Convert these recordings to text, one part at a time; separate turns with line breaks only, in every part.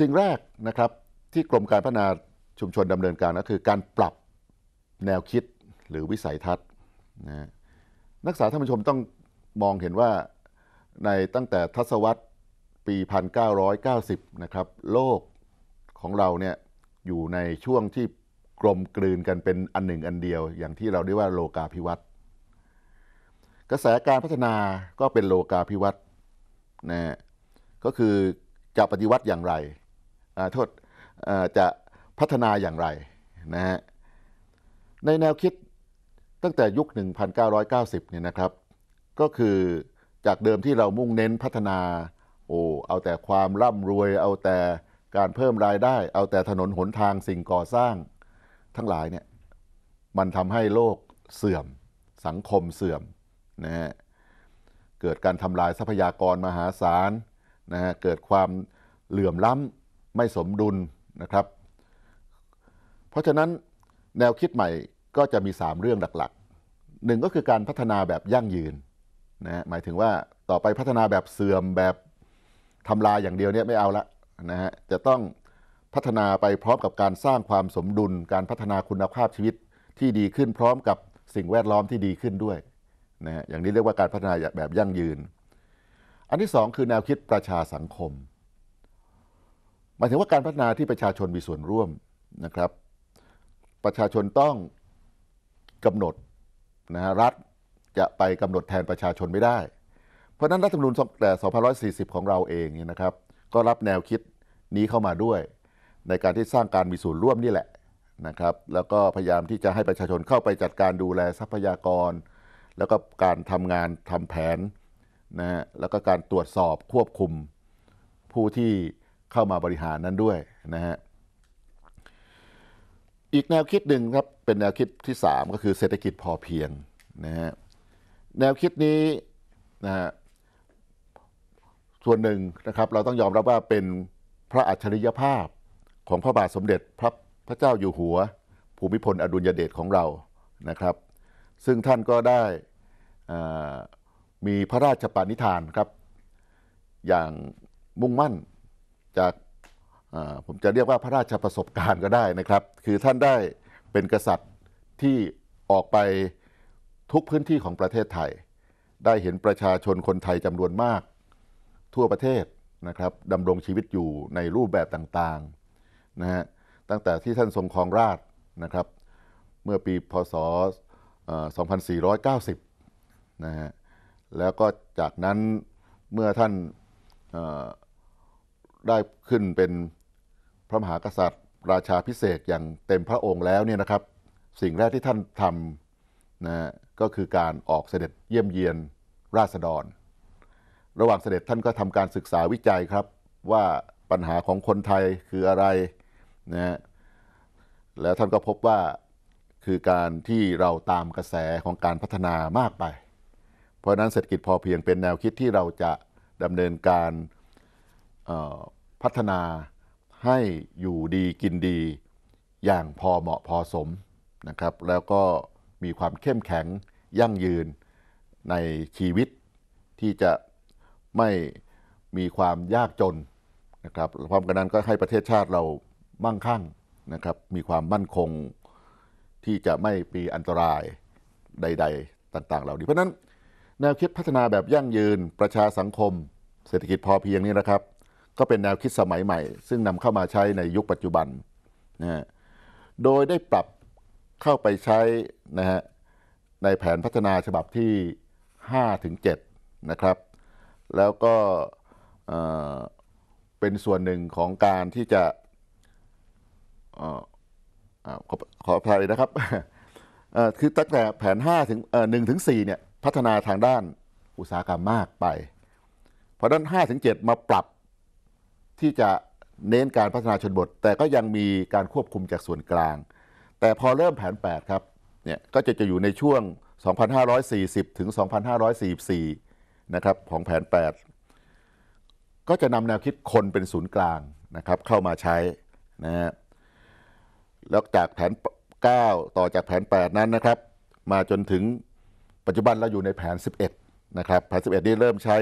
สิ่งแรกนะครับที่กรมการพัฒนาชุมชนดำเนินการก็คือการปรับแนวคิดหรือวิสัยทัศน์นะนักศึกษาท่านผู้ชมต้องมองเห็นว่าในตั้งแต่ทศวรรษปี 1990นะครับโลกของเราเนี่ยอยู่ในช่วงที่กลมกลืนกันเป็นอันหนึ่งอันเดียว อย่างที่เราเรียกว่าโลกาภิวัตน์กระแสการพัฒนาก็เป็นโลกาภิวัตน์นะก็คือจะปฏิวัติอย่างไรโทษจะพัฒนาอย่างไรนะฮะ ในแนวคิดตั้งแต่ยุค 1990เนี่ยนะครับ ก็คือจากเดิมที่เรามุ่งเน้นพัฒนา โอ้ เอาแต่ความร่ำรวย เอาแต่การเพิ่มรายได้ เอาแต่ถนนหนทางสิ่งก่อสร้าง ทั้งหลายเนี่ย มันทำให้โลกเสื่อม สังคมเสื่อมนะฮะ เกิดการทำลายทรัพยากรมหาศาลนะฮะ เกิดความเหลื่อมล้ำไม่สมดุลนะครับ เพราะฉะนั้นแนวคิดใหม่ก็จะมี 3 เรื่องหลักๆ หนึ่งก็คือการพัฒนาแบบยั่งยืนนะหมายถึงว่าต่อไปพัฒนาแบบเสื่อมแบบทำลายอย่างเดียวเนี่ยไม่เอาละนะฮะ จะต้องพัฒนาไปพร้อมกับการสร้างความสมดุลการพัฒนาคุณภาพชีวิตที่ดีขึ้นพร้อมกับสิ่งแวดล้อมที่ดีขึ้นด้วยนะฮะ อย่างนี้เรียกว่าการพัฒนาแบบยั่งยืน อันที่ 2 คือแนวคิดประชาสังคมหมายถึงว่าการพัฒนาที่ประชาชนมีส่วนร่วมนะครับ ประชาชนต้องกำหนดนะฮะรัฐจะไปกำหนดแทนประชาชนไม่ได้ เพราะนั้นรัฐธรรมนูญสองแต่2ิ4 0 ของเราเองเนี่ยนะครับ ก็รับแนวคิดนี้เข้ามาด้วย ในการที่สร้างการมีส่วนร่วมนี่แหละนะครับ แล้วก็พยายามที่จะให้ประชาชนเข้าไปจัดการดูแลทรัพยากร แล้วก็การทำงานทำแผนนะฮะแล้วก็การตรวจสอบควบคุมผู้ที่เข้ามาบริหารนั้นด้วย นะฮะ อีกแนวคิดหนึ่งครับ เป็นแนวคิดที่ 3 ก็คือเศรษฐกิจพอเพียงนะฮะแนวคิดนี้นะฮะส่วนหนึ่งนะครับเราต้องยอมรับว่าเป็นพระอัจฉริยภาพของพระบาทสมเด็จพระพระเจ้าอยู่หัวภูมิพลอดุลยเดชของเรานะครับ ซึ่งท่านก็ได้มีพระราชปณิธานครับอย่างมุ่งมั่นจากผมจะเรียกว่าพระราชประสบการณ์ก็ได้นะครับ คือท่านได้เป็นกษัตริย์ที่ออกไปทุกพื้นที่ของประเทศไทย ได้เห็นประชาชนคนไทยจำนวนมากทั่วประเทศนะครับดำรงชีวิตอยู่ในรูปแบบต่างๆนะฮะตั้งแต่ที่ท่านทรงครองราชนะครับเมื่อปีพศ 2490นะฮะแล้วก็จากนั้นเมื่อท่านได้ขึ้นเป็นพระมหากษัตริย์ราชาพิเศษอย่างเต็มพระองค์แล้วเนี่ยนะครับ สิ่งแรกที่ท่านทำนะก็คือการออกเสด็จเยี่ยมเยียนราษฎร ระหว่างเสด็จท่านก็ทำการศึกษาวิจัยครับว่าปัญหาของคนไทยคืออะไรนะแล้วท่านก็พบว่าคือการที่เราตามกระแสของการพัฒนามากไป เพราะนั้นเศรษฐกิจพอเพียงเป็นแนวคิดที่เราจะดำเนินการพัฒนาให้อยู่ดีกินดีอย่างพอเหมาะพอสมนะครับแล้วก็มีความเข้มแข็งยั่งยืนในชีวิต ที่จะไม่มีความยากจนนะครับคว้มกันนั้นก็ให้ประเทศชาติเรามั่งคั่งนะครับมีความมั่นคงที่จะไม่มีอันตรายใดๆ ต่างๆเหล่านี้เพราะนั้นแนวคิดพัฒนาแบบยั่งยืนประชาสังคม เศรษฐกิจพอเพียงนี่นะครับก็เป็นแนวคิดสมัยใหม่ ซึ่งนำเข้ามาใช้ในยุคปัจจุบันนะโดยได้ปรับเข้าไปใช้นะฮะในแผนพัฒนาฉบับที่5ถึง7นะครับ แล้วก็เป็นส่วนหนึ่งของการที่จะขอขออภัยนะครับคือตั้งแต่แผน5ถึง1ถึง4เนี่ยพัฒนาทางด้านอุตสาหกรรมมากไป เพราะด้าน5ถึง7มาปรับที่จะเน้นการพัฒนาชนบท แต่ก็ยังมีการควบคุมจากส่วนกลาง แต่พอเริ่มแผน8ครับเนี่ยก็จะจะอยู่ในช่วง 2540 ถึง 2544 นะครับของแผน 8 ก็จะนำแนวคิดคนเป็นศูนย์กลางนะครับเข้ามาใช้นะฮะแล้วจากแผน 9 ต่อจากแผน 8 นั้นนะครับ มาจนถึงปัจจุบันเราอยู่ในแผน 11นะครับแผน 11 นี่เริ่มใช้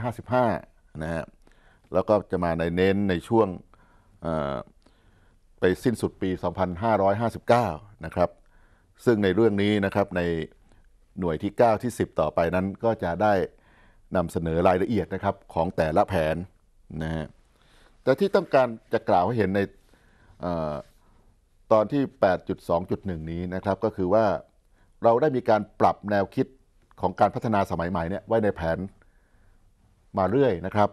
2,555 นะฮะแล้วก็จะมาในเน้นในช่วงไปสิ้นสุดปี 2559 นะครับ ซึ่งในเรื่องนี้นะครับในหน่วยที่ 9 ที่ 10 ต่อไปนั้นก็จะได้นำเสนอรายละเอียดนะครับ ของแต่ละแผนนะฮะ แต่ที่ต้องการจะกล่าวให้เห็นในตอนที่ 8.2.1 นี้นะครับ ก็คือว่าเราได้มีการปรับแนวคิดของการพัฒนาสมัยใหม่เนี่ยไว้ในแผนมาเรื่อยนะครับ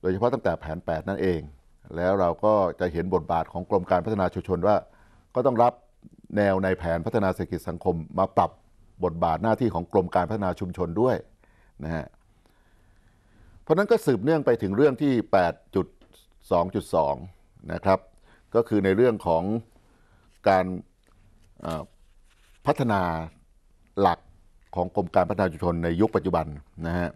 โดยเฉพาะตั้งแต่แผน 8 นั่นเอง แล้วเราก็จะเห็นบทบาทของกรมการพัฒนาชุมชนว่า ก็ต้องรับแนวในแผนพัฒนาเศรษฐกิจสังคมมาปรับบทบาทหน้าที่ของกรมการพัฒนาชุมชนด้วยนะฮะ เพราะนั้นก็สืบเนื่องไปถึงเรื่องที่8.2.2นะครับ ก็คือในเรื่องของการพัฒนาหลักของกรมการพัฒนาชุมชนในยุคปัจจุบันนะฮะ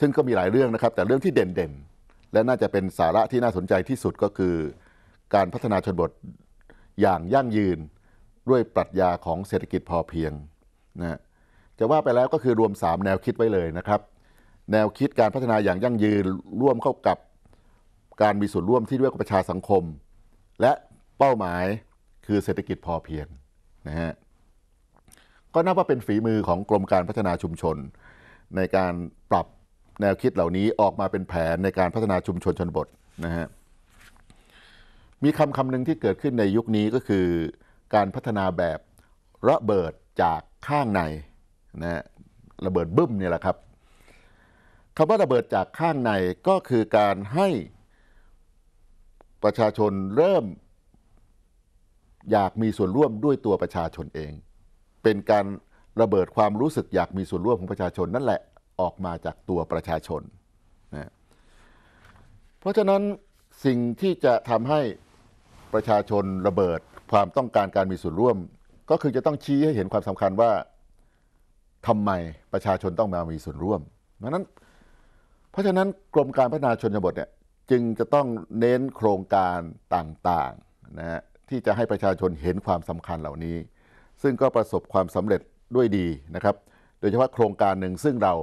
ซึ่งก็มีหลายเรื่องนะครับ แต่เรื่องที่เด่นๆและน่าจะเป็นสาระที่น่าสนใจที่สุดก็คือการพัฒนาชนบทอย่างยั่งยืน ด้วยปรัชญาของเศรษฐกิจพอเพียงนะจะว่าไปแล้วก็คือรวม 3 แนวคิดไว้เลยนะครับ แนวคิดการพัฒนาอย่างยั่งยืนร่วมเข้ากับการมีส่วนร่วมที่ด้วยกับประชาสังคม และเป้าหมายคือเศรษฐกิจพอเพียงนะฮะก็นับว่าเป็นฝีมือของกรมการพัฒนาชุมชนในการปรับแนวคิดเหล่านี้ออกมาเป็นแผนในการพัฒนาชุมชนชนบทนะฮะ มีคำคำหนึ่งที่เกิดขึ้นในยุคนี้ก็คือการพัฒนาแบบระเบิดจากข้างในนะฮะระเบิดบึ้มเนี่ยแหละครับคำว่าระเบิดจากข้างในก็คือการให้ประชาชนเริ่มอยากมีส่วนร่วมด้วยตัวประชาชนเอง เป็นการระเบิดความรู้สึกอยากมีส่วนร่วมของประชาชน นั่นแหละออกมาจากตัวประชาชนนะ เพราะฉะนั้นสิ่งที่จะทำให้ประชาชนระเบิดความต้องการการมีส่วนร่วม ก็คือจะต้องชี้ให้เห็นความสำคัญว่าทำไมประชาชนต้องมามีส่วนร่วมราะนั้น เพราะฉะนั้นกรมการพัฒนาชนบทเนี่ยจึงจะต้องเน้นโครงการต่างๆนะฮะที่จะให้ประชาชนเห็นความสำคัญเหล่านี้ ซึ่งก็ประสบความสำเร็จด้วยดีนะครับโดยเฉพาะโครงการหนึ่งซึ่งเรา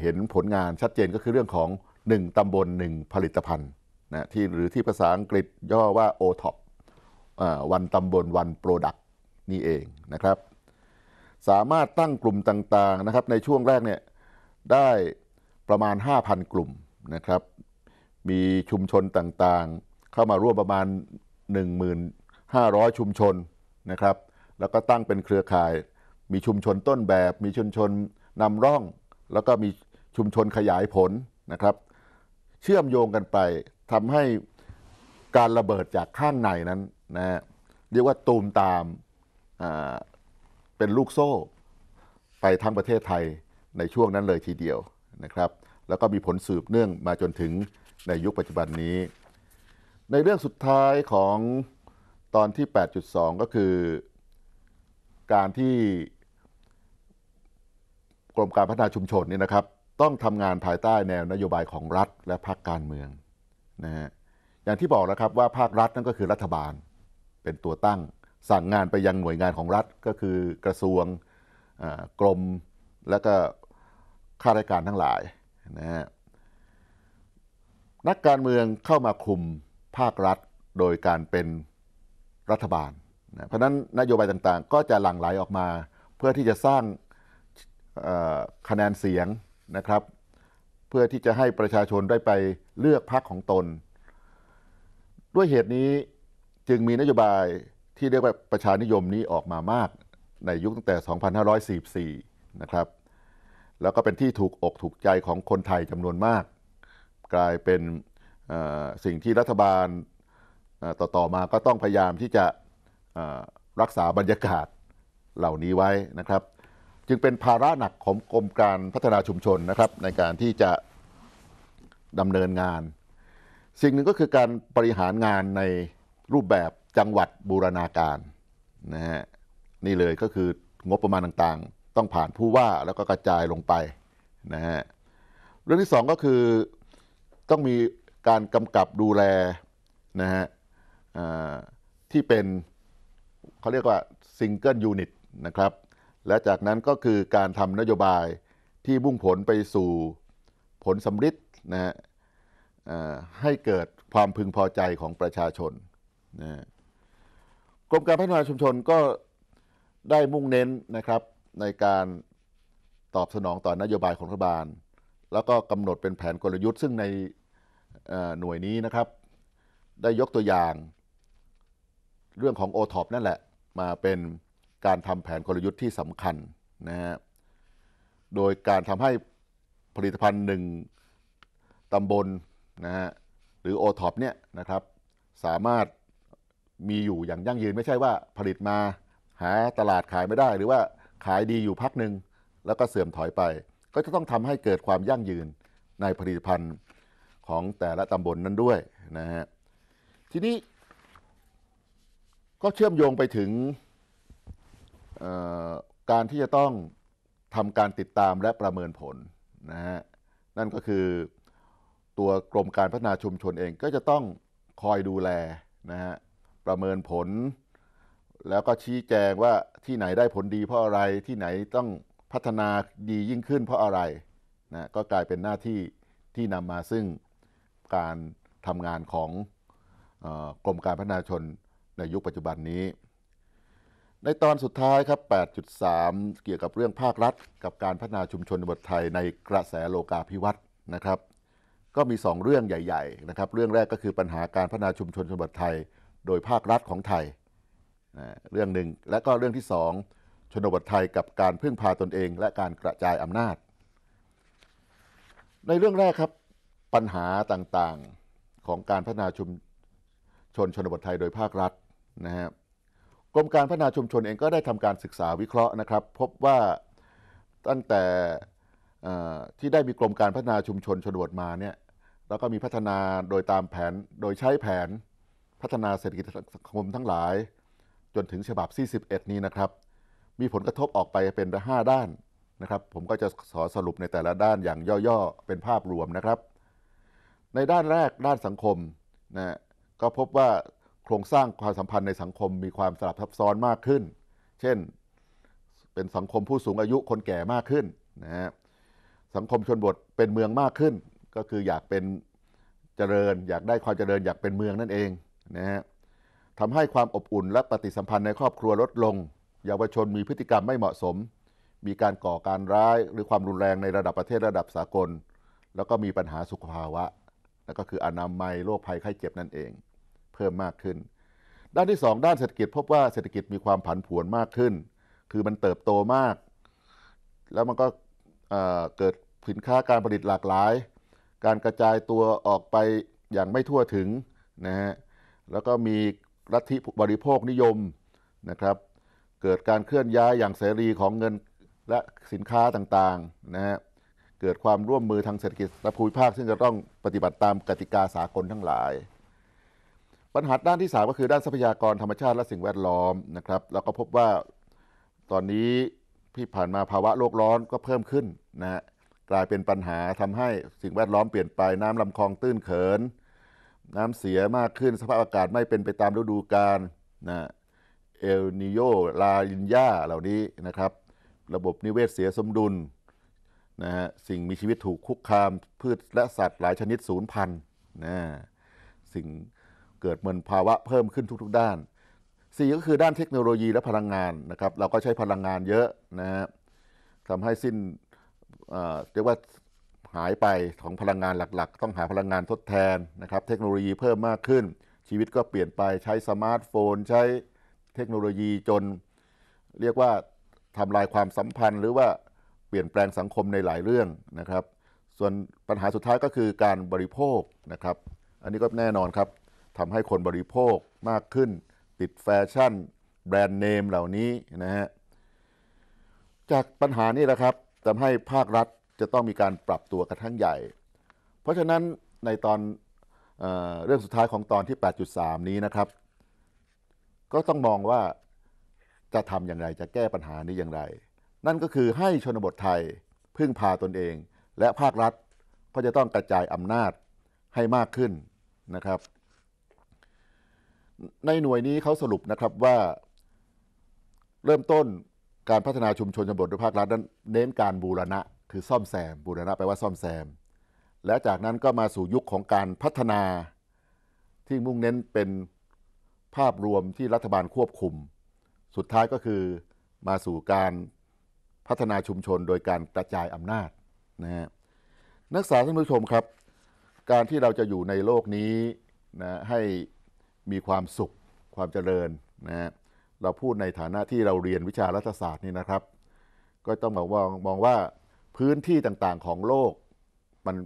เห็นผลงานชัดเจนก็คือเรื่องของ 1 ตำบล 1 ผลิตภัณฑ์นะที่หรือที่ภาษาอังกฤษย่อว่า OTOP วันตำบลวันโปรดักต์นี่เองนะครับสามารถตั้งกลุ่มต่างๆนะครับในช่วงแรกเนี่ยได้ประมาณ 5,000 กลุ่มนะครับมีชุมชนต่างๆ เข้ามาร่วมประมาณ 1,500 ชุมชนนะครับแล้วก็ตั้งเป็นเครือข่าย มีชุมชนต้นแบบมีชุมชนนำร่องแล้วก็มีชุมชนขยายผลนะครับ เชื่อมโยงกันไปทำให้การระเบิดจากข้างในนั้นนะเรียกว่าตูมตามเป็นลูกโซ่ ไปทั้งประเทศไทยในช่วงนั้นเลยทีเดียวนะครับ แล้วก็มีผลสืบเนื่องมาจนถึงในยุคปัจจุบันนี้ ในเรื่องสุดท้ายของตอนที่ 8.2 ก็คือการที่กรมการพัฒนาชุมชนเนี่ยนะครับต้องทำงานภายใต้แนวนโยบายของรัฐและภาคการเมืองนะฮะอย่างที่บอกแล้วครับว่าภาครัฐนั่นก็คือรัฐบาล เป็นตัวตั้งสั่งงานไปยังหน่วยงานของรัฐก็คือกระทรวงกรม และก็ข้าราชการทั้งหลายนะฮะนักการเมืองเข้ามาคุม ภาครัฐโดยการเป็นรัฐบาลนะเพราะนั้นนโยบายต่างๆ ก็จะหลั่งไหลออกมาเพื่อที่จะสร้างคะแนนเสียงนะครับ เพื่อที่จะให้ประชาชนได้ไปเลือกพรรคของตน ด้วยเหตุนี้จึงมีนโยบายที่เรียกว่าประชานิยมนี้ออกมามากในยุคตั้งแต่ 2544นะครับ แล้วก็เป็นที่ถูกอกถูกใจของคนไทยจำนวนมาก กลายเป็นสิ่งที่รัฐบาลต่อๆมาก็ต้องพยายามที่จะรักษาบรรยากาศเหล่านี้ไว้นะครับจึงเป็นภาระหนักของกรมการพัฒนาชุมชนนะครับในการที่จะดำเนินงาน สิ่งหนึ่งก็คือการบริหารงานในรูปแบบจังหวัดบูรณาการนะฮะนี่เลยก็คืองบประมาณต่างๆ ต้องผ่านผู้ว่าแล้วก็กระจายลงไปนะฮะเรื่องที่สองก็คือ ต้องมีการกำกับดูแลนะฮะที่เป็นเขาเรียกว่าซิงเกิลยูนิตนะครับและจากนั้นก็คือการทำนโยบายที่มุ่งผลไปสู่ผลสำริดนะฮะให้เกิดความพึงพอใจของประชาชนนะกรมการพัฒนาชุมชนก็ได้มุ่งเน้นนะครับในการตอบสนองต่อนโยบายของรัฐบาล แล้วก็กำหนดเป็นแผนกลยุทธ์ซึ่งในหน่วยนี้นะครับ ได้ยกตัวอย่าง เรื่องของโอทอปนั่นแหละมาเป็นการทำแผนกลยุทธ์ที่สำคัญนะฮะ โดยการทำให้ผลิตภัณฑ์หนึ่งตำบลนะฮะหรือโอท็อปเนี่ยนะครับสามารถมีอยู่อย่างยั่งยืนไม่ใช่ว่าผลิตมาหาตลาดขายไม่ได้ หรือว่าขายดีอยู่พักหนึ่ง แล้วก็เสื่อมถอยไป ก็จะต้องทำให้เกิดความยั่งยืนในผลิตภัณฑ์ของแต่ละตำบลนนั้นด้วยนะฮะทีนี้ก็เชื่อมโยงไปถึงการที่จะต้องทำการติดตามและประเมินผลนะฮะนั่นก็คือตัวกรมการพัฒนาชุมชนเองก็จะต้องคอยดูแลนะฮะประเมินผล แล้วก็ชี้แจงว่าที่ไหนได้ผลดีเพราะอะไร ที่ไหนต้องพัฒนาดียิ่งขึ้นเพราะอะไรนะก็กลายเป็นหน้าที่ที่นำมาซึ่งการทำงานของกรมการพัฒนาชนในยุคปัจจุบันนี้ในตอนสุดท้ายครับ 8.3 เกี่ยวกับเรื่องภาครัฐ กับการพัฒนาชุมชนบทไทยในกระแสโลกาภิวัตน์นะครับ ก็มี 2 เรื่องใหญ่ ๆ นะครับ เรื่องแรกก็คือปัญหาการพัฒนาชุมชนชนบทไทยโดยภาครัฐของไทยนะเรื่องหนึ่งและก็เรื่องที่ 2 ชนบทไทยกับการพึ่งพาตนเอง และการกระจายอำนาจ ในเรื่องแรกครับปัญหาต่างๆของการพัฒนาชุมชนชนบทไทย โดยภาครัฐนะครับกรมการพัฒนาชุมชนเองก็ได้ทำการศึกษาวิเคราะห์นะครับ พบว่าตั้งแต่ที่ได้มีกรมการพัฒนาชุมชนชนบทมาเนี่ยแล้วก็มีพัฒนาโดยตามแผนโดยใช้แผนพัฒนาเศรษฐกิจสังคมทั้งหลาย จนถึงฉบับ 41 นี้นะครับ มีผลกระทบออกไปเป็น 5 ด้านนะครับ ผมก็จะสอสรุปในแต่ละด้านอย่างย่อๆเป็นภาพรวมนะครับ ในด้านแรกด้านสังคมนะก็พบว่าโครงสร้างความสัมพันธ์ในสังคมมีความสลับซับซ้อนมากขึ้น เช่น เป็นสังคมผู้สูงอายุคนแก่มากขึ้นนะฮะสังคมชนบทเป็นเมืองมากขึ้น ก็คืออยากเป็นเจริญอยากได้ความเจริญอยากเป็นเมืองนั่นเองนะฮะทำให้ความอบอุ่นและปฏิสัมพันธ์ในครอบครัวลดลง เยาวชนมีพฤติกรรมไม่เหมาะสม มีการก่อการร้ายหรือความรุนแรงในระดับประเทศระดับสากล แล้วก็มีปัญหาสุขภาวะ แล้วก็คืออนามัยโรคภัยไข้เจ็บนั่นเองเพิ่มมากขึ้น ด้านที่ 2 ด้านเศรษฐกิจพบว่าเศรษฐกิจมีความผันผวนมากขึ้น คือมันเติบโตมาก แล้วมันก็เกิดสินค้าการผลิตหลากหลาย การกระจายตัวออกไปอย่างไม่ทั่วถึงนะฮะ แล้วก็มีลัทธิบริโภคนิยมนะครับ เกิดการเคลื่อนย้ายอย่างเสรีของเงินและสินค้าต่างๆนะฮะ เกิดความร่วมมือทางเศรษฐกิจและภูมิภาคซึ่งจะต้องปฏิบัติตามกติกาสากลทั้งหลายปัญหาด้านที่ 3 ก็คือด้านทรัพยากรธรรมชาติ และสิ่งแวดล้อมนะครับเราก็พบว่าตอนนี้ที่ผ่านมาภาวะโลกร้อนก็เพิ่มขึ้นนะฮะกลายเป็นปัญหาทำให้สิ่งแวดล้อมเปลี่ยนไปน้ำลำคลองตื้นเขิน น้ำเสียมากขึ้นสภาพอากาศไม่เป็นไปตามฤดูกาลนะเอลนิโยลาลินยาเหล่านี้นะครับ ระบบนิเวศเสียสมดุลนะฮะสิ่งมีชีวิตถูกคุกคาม พืชและสัตว์หลายชนิดสูญพันธุ์นะสิ่งเกิดมลภาวะเพิ่มขึ้นทุก ๆ ด้าน4ก็คือด้านเทคโนโลยีและพลังงานนะครับ เราก็ใช้พลังงานเยอะนะฮะทำให้สิ้นเรียกว่าหายไปของพลังงานหลักๆ ต้องหาพลังงานทดแทนนะครับ เทคโนโลยีเพิ่มมากขึ้น ชีวิตก็เปลี่ยนไปใช้สมาร์ทโฟน ใช้เทคโนโลยีจน เรียกว่าทำลายความสัมพันธ์หรือว่าเปลี่ยนแปลงสังคมในหลายเรื่องนะครับ ส่วนปัญหาสุดท้ายก็คือการบริโภคนะครับ อันนี้ก็แน่นอนครับทำให้คนบริโภคมากขึ้นติดแฟชั่นแบรนด์เนมเหล่านี้นะฮะ จากปัญหานี้แหละครับทำให้ภาครัฐจะต้องมีการปรับตัวกระทั่งใหญ่ เพราะฉะนั้นในตอนเอเรื่องสุดท้ายของตอนที่ 8.3 นี้นะครับ ก็ต้องมองว่าจะทำอย่างไรจะแก้ปัญหานี้อย่างไร นั่นก็คือให้ชนบทไทยพึ่งพาตนเอง และภาครัฐ ก็จะต้องกระจายอำนาจให้มากขึ้นนะครับในหน่วยนี้เขาสรุปนะครับว่า เริ่มต้นการพัฒนาชุมชนชนบทโดยภาครัฐนั้นเน้นการบูรณะ คือซ่อมแซมบูรณะแปลว่าซ่อมแซมและจากนั้นก็มาสู่ยุคของการพัฒนาที่มุ่งเน้นเป็นภาพรวมที่รัฐบาลควบคุม สุดท้ายก็คือมาสู่การพัฒนาชุมชนโดยการกระจายอำนาจนะฮะนักศึกษาท่านผู้ชมครับ การที่เราจะอยู่ในโลกนี้นะให้มีความสุขความเจริญนะฮะเราพูดในฐานะที่เราเรียนวิชารัฐศาสตร์นี่นะครับ ก็ต้องมองมองว่าพื้นที่ต่างๆของโลกมัน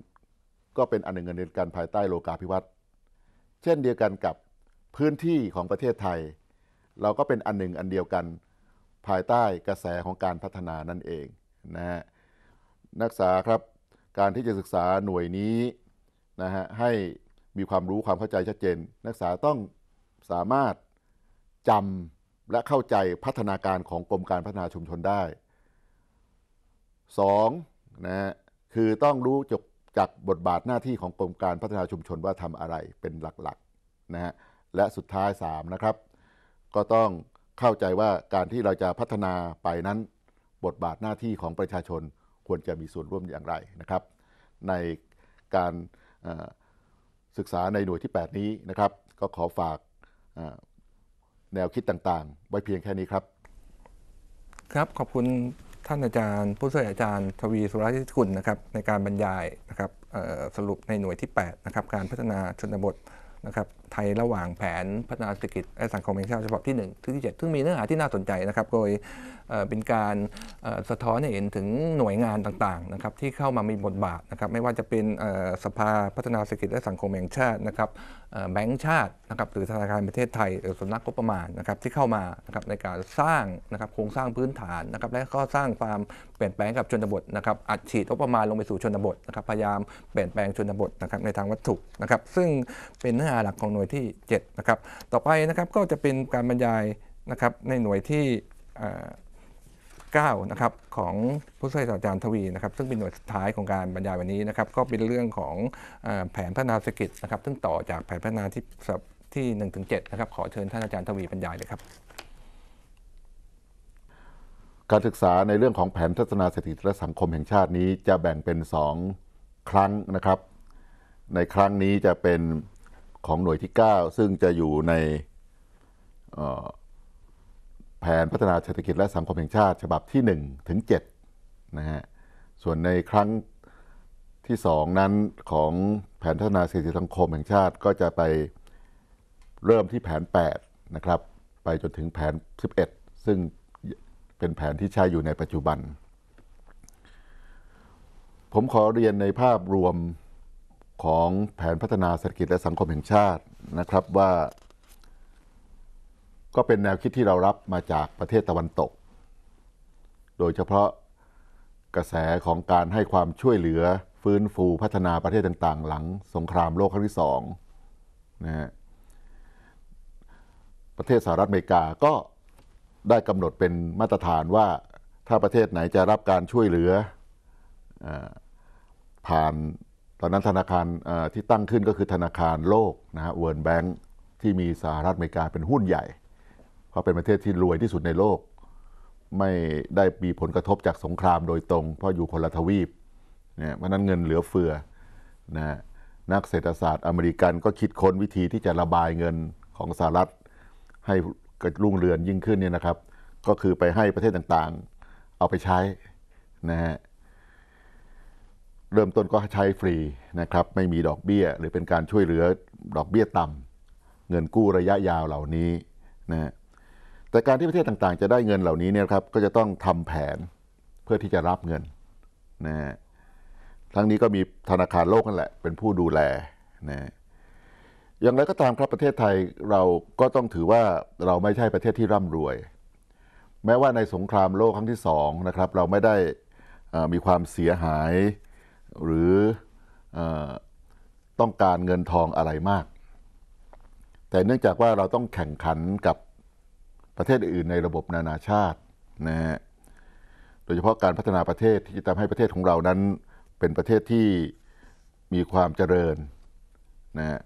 ก็เป็นอันหนึ่งอันเดียวกันภายใต้โลกาภิวัตน์เช่นเดียวกันกับพื้นที่ของประเทศไทย เราก็เป็นอันหนึ่งอันเดียวกันภายใต้กระแสของการพัฒนานั่นเองนะฮะนักศึกษาครับการที่จะศึกษาหน่วยนี้นะฮะให้มีความรู้ความเข้าใจชัดเจน นักศึกษาต้องสามารถจำและเข้าใจพัฒนาการของกรมการพัฒนาชุมชนได้ 2. นะคือต้องรู้จบจากบทบาทหน้าที่ของกรมการพัฒนาชุมชนว่าทำอะไรเป็นหลักๆนะฮะ และสุดท้าย 3 นะครับ ก็ต้องเข้าใจว่าการที่เราจะพัฒนาไปนั้นบทบาทหน้าที่ของประชาชนควรจะมีส่วนร่วมอย่างไรนะครับ ในการศึกษาในหน่วยที่ 8 นี้นะครับ ก็ขอฝากแนวคิดต่าง
ๆ ไว้เพียงแค่นี้ครับ ครับ ขอบคุณท่านอาจารย์ผู้ช่วยอาจารย์ ทวีสุรชิตคุณนะครับในการบรรยายนะครับสรุปในหน่วยที่ 8 นะครับการพัฒนาชนบทนะครับไทยระหว่างแผนพัฒนาเศรษฐกิจ และสังคมแห่งชาติฉบับที่ 1 ถึงที่ 7 ซึ่งมีเนื้อหาที่น่าสนใจนะครับโดยเป็นการสะท้อนให้เห็นถึงหน่วยงานต่างๆนะครับที่เข้ามามีบทบาทนะครับไม่ว่าจะเป็นสภาพัฒนาเศรษฐกิจและสังคมแห่งชาตินะครับแบงก์ชาตินะครับหรือธนาคารประเทศไทยหรือสำนักงบประมาณนะครับที่เข้ามานะครับในการสร้างนะครับโครงสร้างพื้นฐานนะครับและก็สร้างความเปลี่ยนแปลงกับชนบทนะครับอัดฉีดงบประมาณลงไปสู่ชนบทนะครับพยายามเปลี่ยนแปลงชนบทนะครับในทางวัตถุนะครับซึ่งเป็นเนื้อหาหลักของหน่วยที่7นะครับต่อไปนะครับก็จะเป็นการบรรยายนะครับในหน่วยที่9นะครับของผู้ช่วยศาสตราจารย์ทวีนะครับซึ่งเป็นหน่วยสุดท้ายของการบรรยายวันนี้นะครับก็เป็นเรื่องของแผนพัฒนาเศรษฐกิจนะครับซึ่งต่อจากแผนพัฒนาที่ที่1ถึง7นะครับขอเชิญท่านอาจารย์ทวีบรรยายเลยครับ
การศึกษาในเรื่องของแผนพัฒนาเศรษฐกิจและสังคมแห่งชาตินี้จะแบ่งเป็น 2 ครั้งนะครับในครั้งนี้จะเป็นของหน่วยที่ 9 ซึ่งจะอยู่ในแผนพัฒนาเศรษฐกิจและสังคมแห่งชาติ ฉบับที่1ถึง7นะฮะส่วนในครั้งที่ 2 นั้นของแผนพัฒนาเศรษฐกิจสังคมแห่งชาติ ก็จะไปเริ่มที่แผน8นะครับไปจนถึงแผน 11 ซึ่งเป็นแผนที่ใช้อยู่ในปัจจุบัน ผมขอเรียนในภาพรวมของแผนพัฒนาเศรษฐกิจและสังคมแห่งชาตินะครับว่าก็เป็นแนวคิดที่เรารับมาจากประเทศตะวันตก โดยเฉพาะกระแสของการให้ความช่วยเหลือฟื้นฟูพัฒนาประเทศต่างๆ หลังสงครามโลกครั้งที่สองนะฮะประเทศสหรัฐอเมริกาก็ได้กำหนดเป็นมาตรฐานว่าถ้าประเทศไหนจะรับการช่วยเหลืออผ่านตอนนั้นธนาคารที่ตั้งขึ้นก็คือธนาคารโลกนะฮะเวิร์นแบงค์ที่มีสหรัฐอเมริกาเป็นหุ้นใหญ่เพราะเป็นประเทศที่รวยที่สุดในโลก ไม่ได้มีผลกระทบจากสงครามโดยตรง เพราะอยู่คนละทวีปเนี่ยเพราะนั้นเงินเหลือเฟือนะนักเศรษฐศาสตร์อเมริกันก็คิดค้นวิธีที่จะระบายเงินของสหรัฐ ให้รุ่งเรืองยิ่งขึ้นเนี่ยนะครับ ก็คือไปให้ประเทศต่างๆเอาไปใช้นะฮะเริ่มต้นก็ใช้ฟรีนะครับ ไม่มีดอกเบี้ยหรือเป็นการช่วยเหลือดอกเบี้ยต่ำเงินกู้ระยะยาวเหล่านี้นะแต่การที่ประเทศต่างๆ จะได้เงินเหล่านี้เนี่ยครับ ก็จะต้องทำแผนเพื่อที่จะรับเงินนะทั้งนี้ก็มีธนาคารโลกนั่นแหละ เป็นผู้ดูแลนะอย่างไรก็ตามครับประเทศไทยเราก็ต้องถือว่าเราไม่ใช่ประเทศที่ร่ำรวย แม้ว่าในสงครามโลกครั้งที่สองนะครับเราไม่ได้มีความเสียหาย หรือต้องการเงินทองอะไรมาก แต่เนื่องจากว่าเราต้องแข่งขันกับประเทศอื่นในระบบนานาชาตินะฮะโดยเฉพาะการพัฒนาประเทศที่จะทำให้ประเทศของเรานั้นเป็นประเทศที่มีความเจริญนะฮะ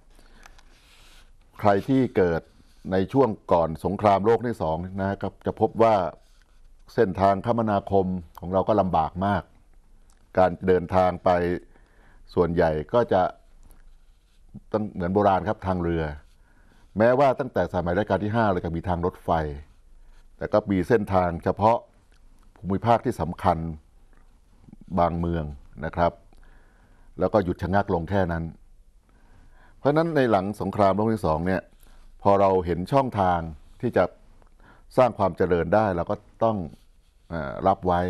ใครที่เกิดในช่วงก่อนสงครามโลกที่สองนะครับจะพบว่าเส้นทางคมนาคมของเราก็ลำบากมาก การเดินทางไปส่วนใหญ่ก็จะต้เหมือนโบราณครับ ทางเรือแม้ว่าตั้งแต่สมัยรัชกาลที่5เลยก็มีทางรถไฟ แต่ก็มีเส้นทางเฉพาะภูมิภาคที่สำคัญบางเมืองนะครับ แล้วก็หยุดชะงักลงแค่นั้น เพราะนั้นในหลังสงครามโลกที่สองเนี่ย พอเราเห็นช่องทางที่จะสร้างความเจริญได้เราก็ต้องอรับไว้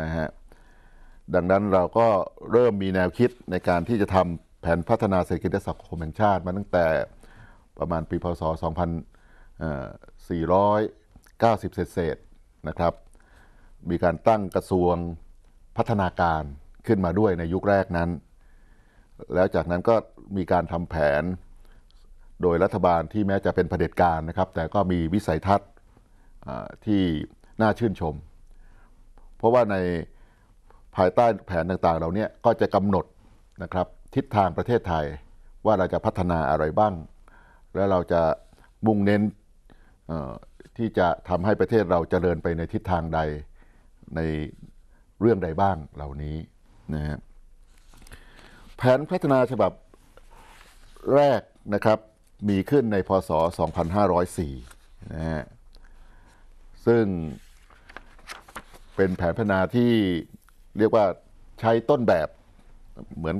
นะฮะ ดังนั้นเราก็เริ่มมีแนวคิดในการที่จะทำแผนพัฒนาเศรษฐกิจและสังคมแห่งชาติ มาตั้งแต่ประมาณปีพศ2490เศษนะครับ มีการตั้งกระทรวงพัฒนาการขึ้นมาด้วยในยุคแรกนั้น แล้วจากนั้นก็มีการทำแผนโดยรัฐบาลที่แม้จะเป็นเผด็จการนะครับ แต่ก็มีวิสัยทัศน์ที่น่าชื่นชม เพราะว่าในภายใต้แผนต่างๆเราเนี่ยก็จะกำหนดนะครับทิศทางประเทศไทยว่าเราจะพัฒนาอะไรบ้างและเราจะมุ่งเน้นที่จะทำให้ประเทศเราจเจริญไปในทิศทางใดในเรื่องใดบ้างเหล่านี้นะฮะแผนพัฒนาฉบับแรกนะครับมีขึ้นในพศ2504นะฮะซึ่งเป็นแผนพัฒนาที่เรียกว่าใช้ต้นแบบเหมือน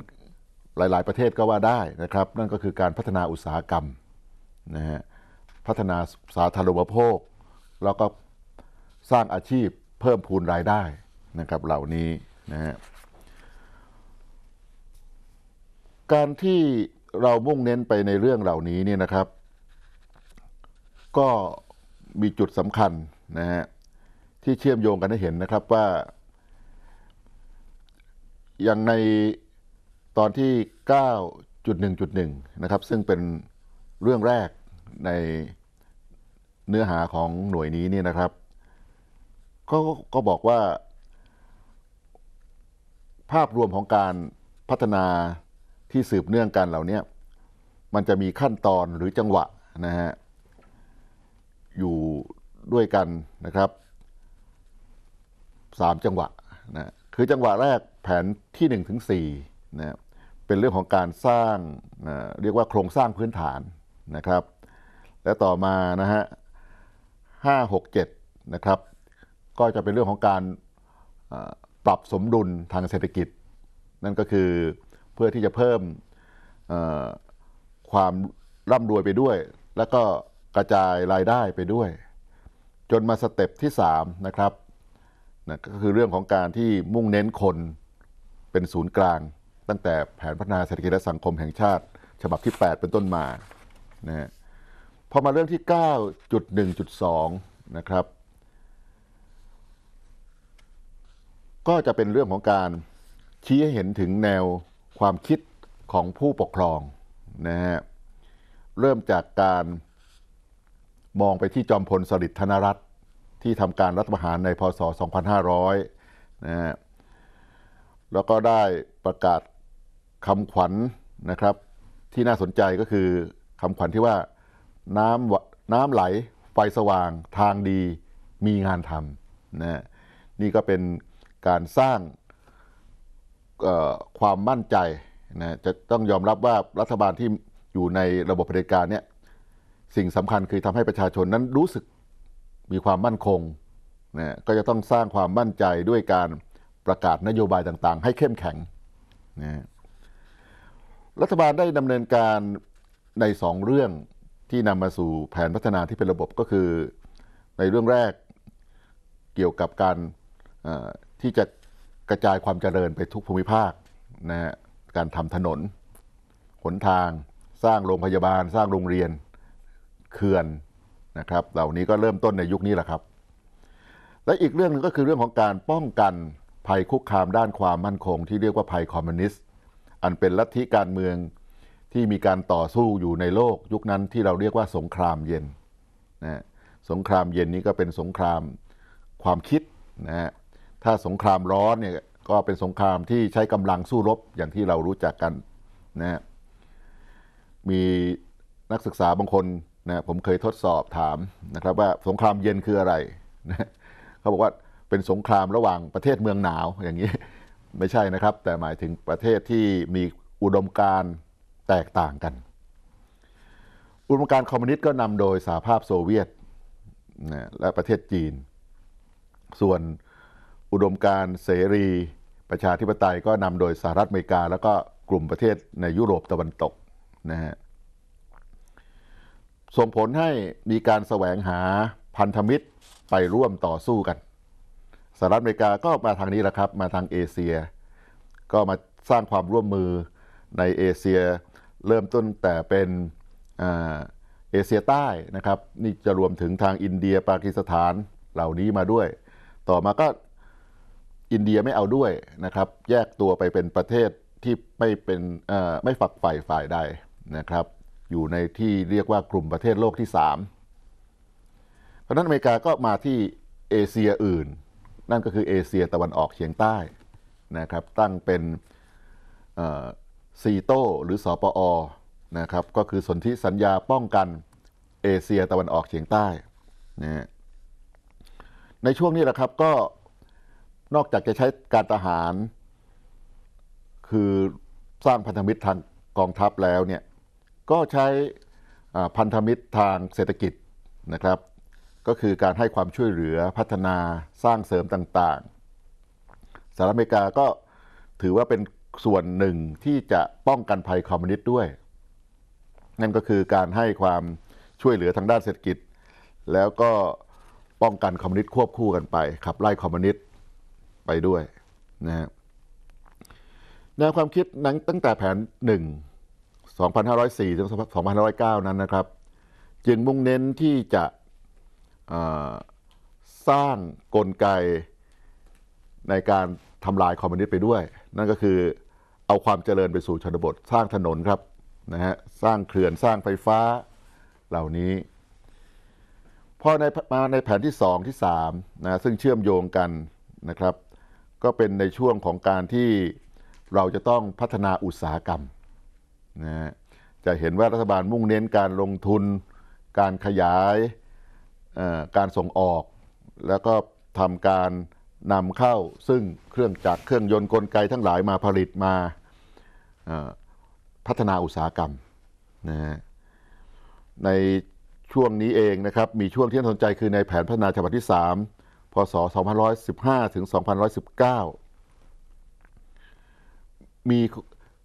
หลายๆประเทศก็ว่าได้นะครับ นั่นก็คือการพัฒนาอุตสาหกรรมนะฮะพัฒนาสาธารณูปโภค แล้วก็สร้างอาชีพเพิ่มพูนรายได้นะครับเหล่านี้นะฮะการที่เรามุ่งเน้นไปในเรื่องเหล่านี้เนี่ยนะครับ ก็มีจุดสำคัญนะฮะที่เชื่อมโยงกันให้เห็นนะครับว่าอย่างในตอนที่ 9.1.1นะครับซึ่งเป็นเรื่องแรกในเนื้อหาของหน่วยนี้เนี่ยนะครับก็ก็บอกว่า ภาพรวมของการพัฒนาที่สืบเนื่องกันเหล่านี้ มันจะมีขั้นตอนหรือจังหวะนะฮะอยู่ด้วยกันนะครับสามจังหวะนะคือจังหวะแรกแผนที่1ถึง่นะเป็นเรื่องของการสร้างเรียกว่าโครงสร้างพื้นฐานนะครับและต่อมานะฮะห้าหกเจ็ดนะครับก็จะเป็นเรื่องของการปรับสมดุลทางเศรษฐกิจ นั่นก็คือเพื่อที่จะเพิ่มความร่ำรวยไปด้วย แล้วก็กระจายรายได้ไปด้วย จนมาสเต็ปที่3นะครับนะก็คือเรื่องของการที่มุ่งเน้นคนเป็นศูนย์กลาง ตั้งแต่แผนพัฒนาเศรษฐกิจและสังคมแห่งชาติ ฉบับที่ 8 เป็นต้นมานะฮะพอมาเรื่องที่ 9.1.2นะครับก็จะเป็นเรื่องของการชี้ให้เห็นถึงแนวความคิดของผู้ปกครองนะฮะเริ่มจากการมองไปที่จอมพลสฤษดิ์ธนรัตน์ที่ทำการรัฐประหารในพศ2500นะฮะแล้วก็ได้ประกาศคำขวัญนะครับที่น่าสนใจก็คือคำขวัญที่ว่าน้ำน้ำไหลไฟสว่าง ทางดีมีงานทำนะนี่ก็เป็นการสร้างความมั่นใจนะจะต้องยอมรับว่ารัฐบาลที่อยู่ในระบบเผด็จการเนี่ยสิ่งสำคัญคือทำให้ประชาชนนั้นรู้สึกมีความมั่นคงนะก็จะต้องสร้างความมั่นใจด้วยการประกาศนโยบายต่าง ๆ ให้เข้มแข็งนะรัฐบาลได้ดำเนินการในสองเรื่องที่นำมาสู่แผนพัฒนาที่เป็นระบบก็คือ ในเรื่องแรกเกี่ยวกับการที่จะกระจายความเจริญไปทุกภูมิภาคนะฮะการทำถนนหนทางสร้างโรงพยาบาล สร้างโรงเรียนเขื่อนนะครับเหล่านี้ก็เริ่มต้นในยุคนี้แหละครับ และอีกเรื่องนึงก็คือเรื่องของการป้องกันภัยคุกคามด้านความมั่นคง ที่เรียกว่าภัยคอมมิวนิสต์อันเป็นลัทธิการเมืองที่มีการต่อสู้อยู่ในโลกยุคนั้นที่เราเรียกว่าสงครามเย็นนะสงครามเย็นนี้ก็เป็นสงครามความคิดนะฮะถ้าสงครามร้อนเนี่ยก็เป็นสงครามที่ใช้กำลังสู้รบ อย่างที่เรารู้จักกันนะฮะมีนักศึกษาบางคนนะผมเคยทดสอบถามนะครับว่าสงครามเย็นคืออะไรนะเขาบอกว่าเป็นสงครามระหว่างประเทศเมืองหนาวอย่างนี้ไม่ใช่นะครับ แต่หมายถึงประเทศที่มีอุดมการณ์แตกต่างกัน อุดมการคอมมิวนิสต์ก็นำโดยสหภาพโซเวียตและประเทศจีน ส่วนอุดมการเสรี ประชาธิปไตยก็นำโดยสหรัฐอเมริกาแล้วก็กลุ่มประเทศในยุโรปตะวันตกนะฮะ ส่งผลให้มีการแสวงหาพันธมิตรไปร่วมต่อสู้กัน สหรัฐอเมริกาก็มาทางนี้แหละครับมาทางเอเชีย ก็มาสร้างความร่วมมือในเอเชียเริ่มต้นแต่เป็นเอเชียใต้นะครับนี่จะรวมถึงทางอินเดียปากีสถานเหล่านี้มาด้วย ต่อมาก็อินเดียไม่เอาด้วยนะครับแยกตัวไปเป็นประเทศที่ไม่เป็นไม่ฝักฝ่ายฝ่ายใดนะครับ อยู่ในที่เรียกว่ากลุ่มประเทศโลกที่ 3 เพราะนั้นอเมริกาก็มาที่เอเชียอื่น นั่นก็คือเอเชียตะวันออกเฉียงใต้นะครับ ตั้งเป็นซีโต้หรือสอปออนะครับก็คือสนธิสัญญาป้องกันเอเชียตะวันออกเฉียงใต้นะในช่วงนี้แหละครับก็นอกจากจะใช้การทหาร คือสร้างพันธมิตรทางกองทัพแล้วเนี่ยก็ใช้พันธมิตรทางเศรษฐกิจนะครับก็คือการให้ความช่วยเหลือพัฒนาสร้างเสริมต่างๆสหรัฐอเมริกาก็ถือว่าเป็นส่วนหนึ่งที่จะป้องกันภัยคอมมิวนิสต์ด้วย นั่นก็คือการให้ความช่วยเหลือทางด้านเศรษฐกิจ แล้วก็ป้องกันคอมมิวนิสต์ควบคู่กันไป ขับไล่คอมมิวนิสต์ไปด้วยนะฮะแนวความคิดนั้นตั้งแต่แผน1 2,504ถึง2,509 นั้นนะครับ จึงมุ่งเน้นที่จะสร้างกลไกในการทำลายคอมมิวนิสต์ไปด้วย นั่นก็คือเอาความเจริญไปสู่ชนบท สร้างถนนครับ นะฮะ สร้างเขื่อน สร้างไฟฟ้าเหล่านี้ พอในมาในแผนที่ 2 ที่3นะ ซึ่งเชื่อมโยงกันนะครับ ก็เป็นในช่วงของการที่เราจะต้องพัฒนาอุตสาหกรรมนะจะเห็นว่ารัฐบาลมุ่งเน้นการลงทุน การขยาย การส่งออก แล้วก็ทำการนำเข้าซึ่งเครื่องจักรเครื่องยนต์กลไกทั้งหลายมาผลิตมาพัฒนาอุตสาหกรรมนะฮะในช่วงนี้เองนะครับมีช่วงที่น่าสนใจคือในแผนพัฒนาฉบับที่ 3พศ2515 ถึง2119 มี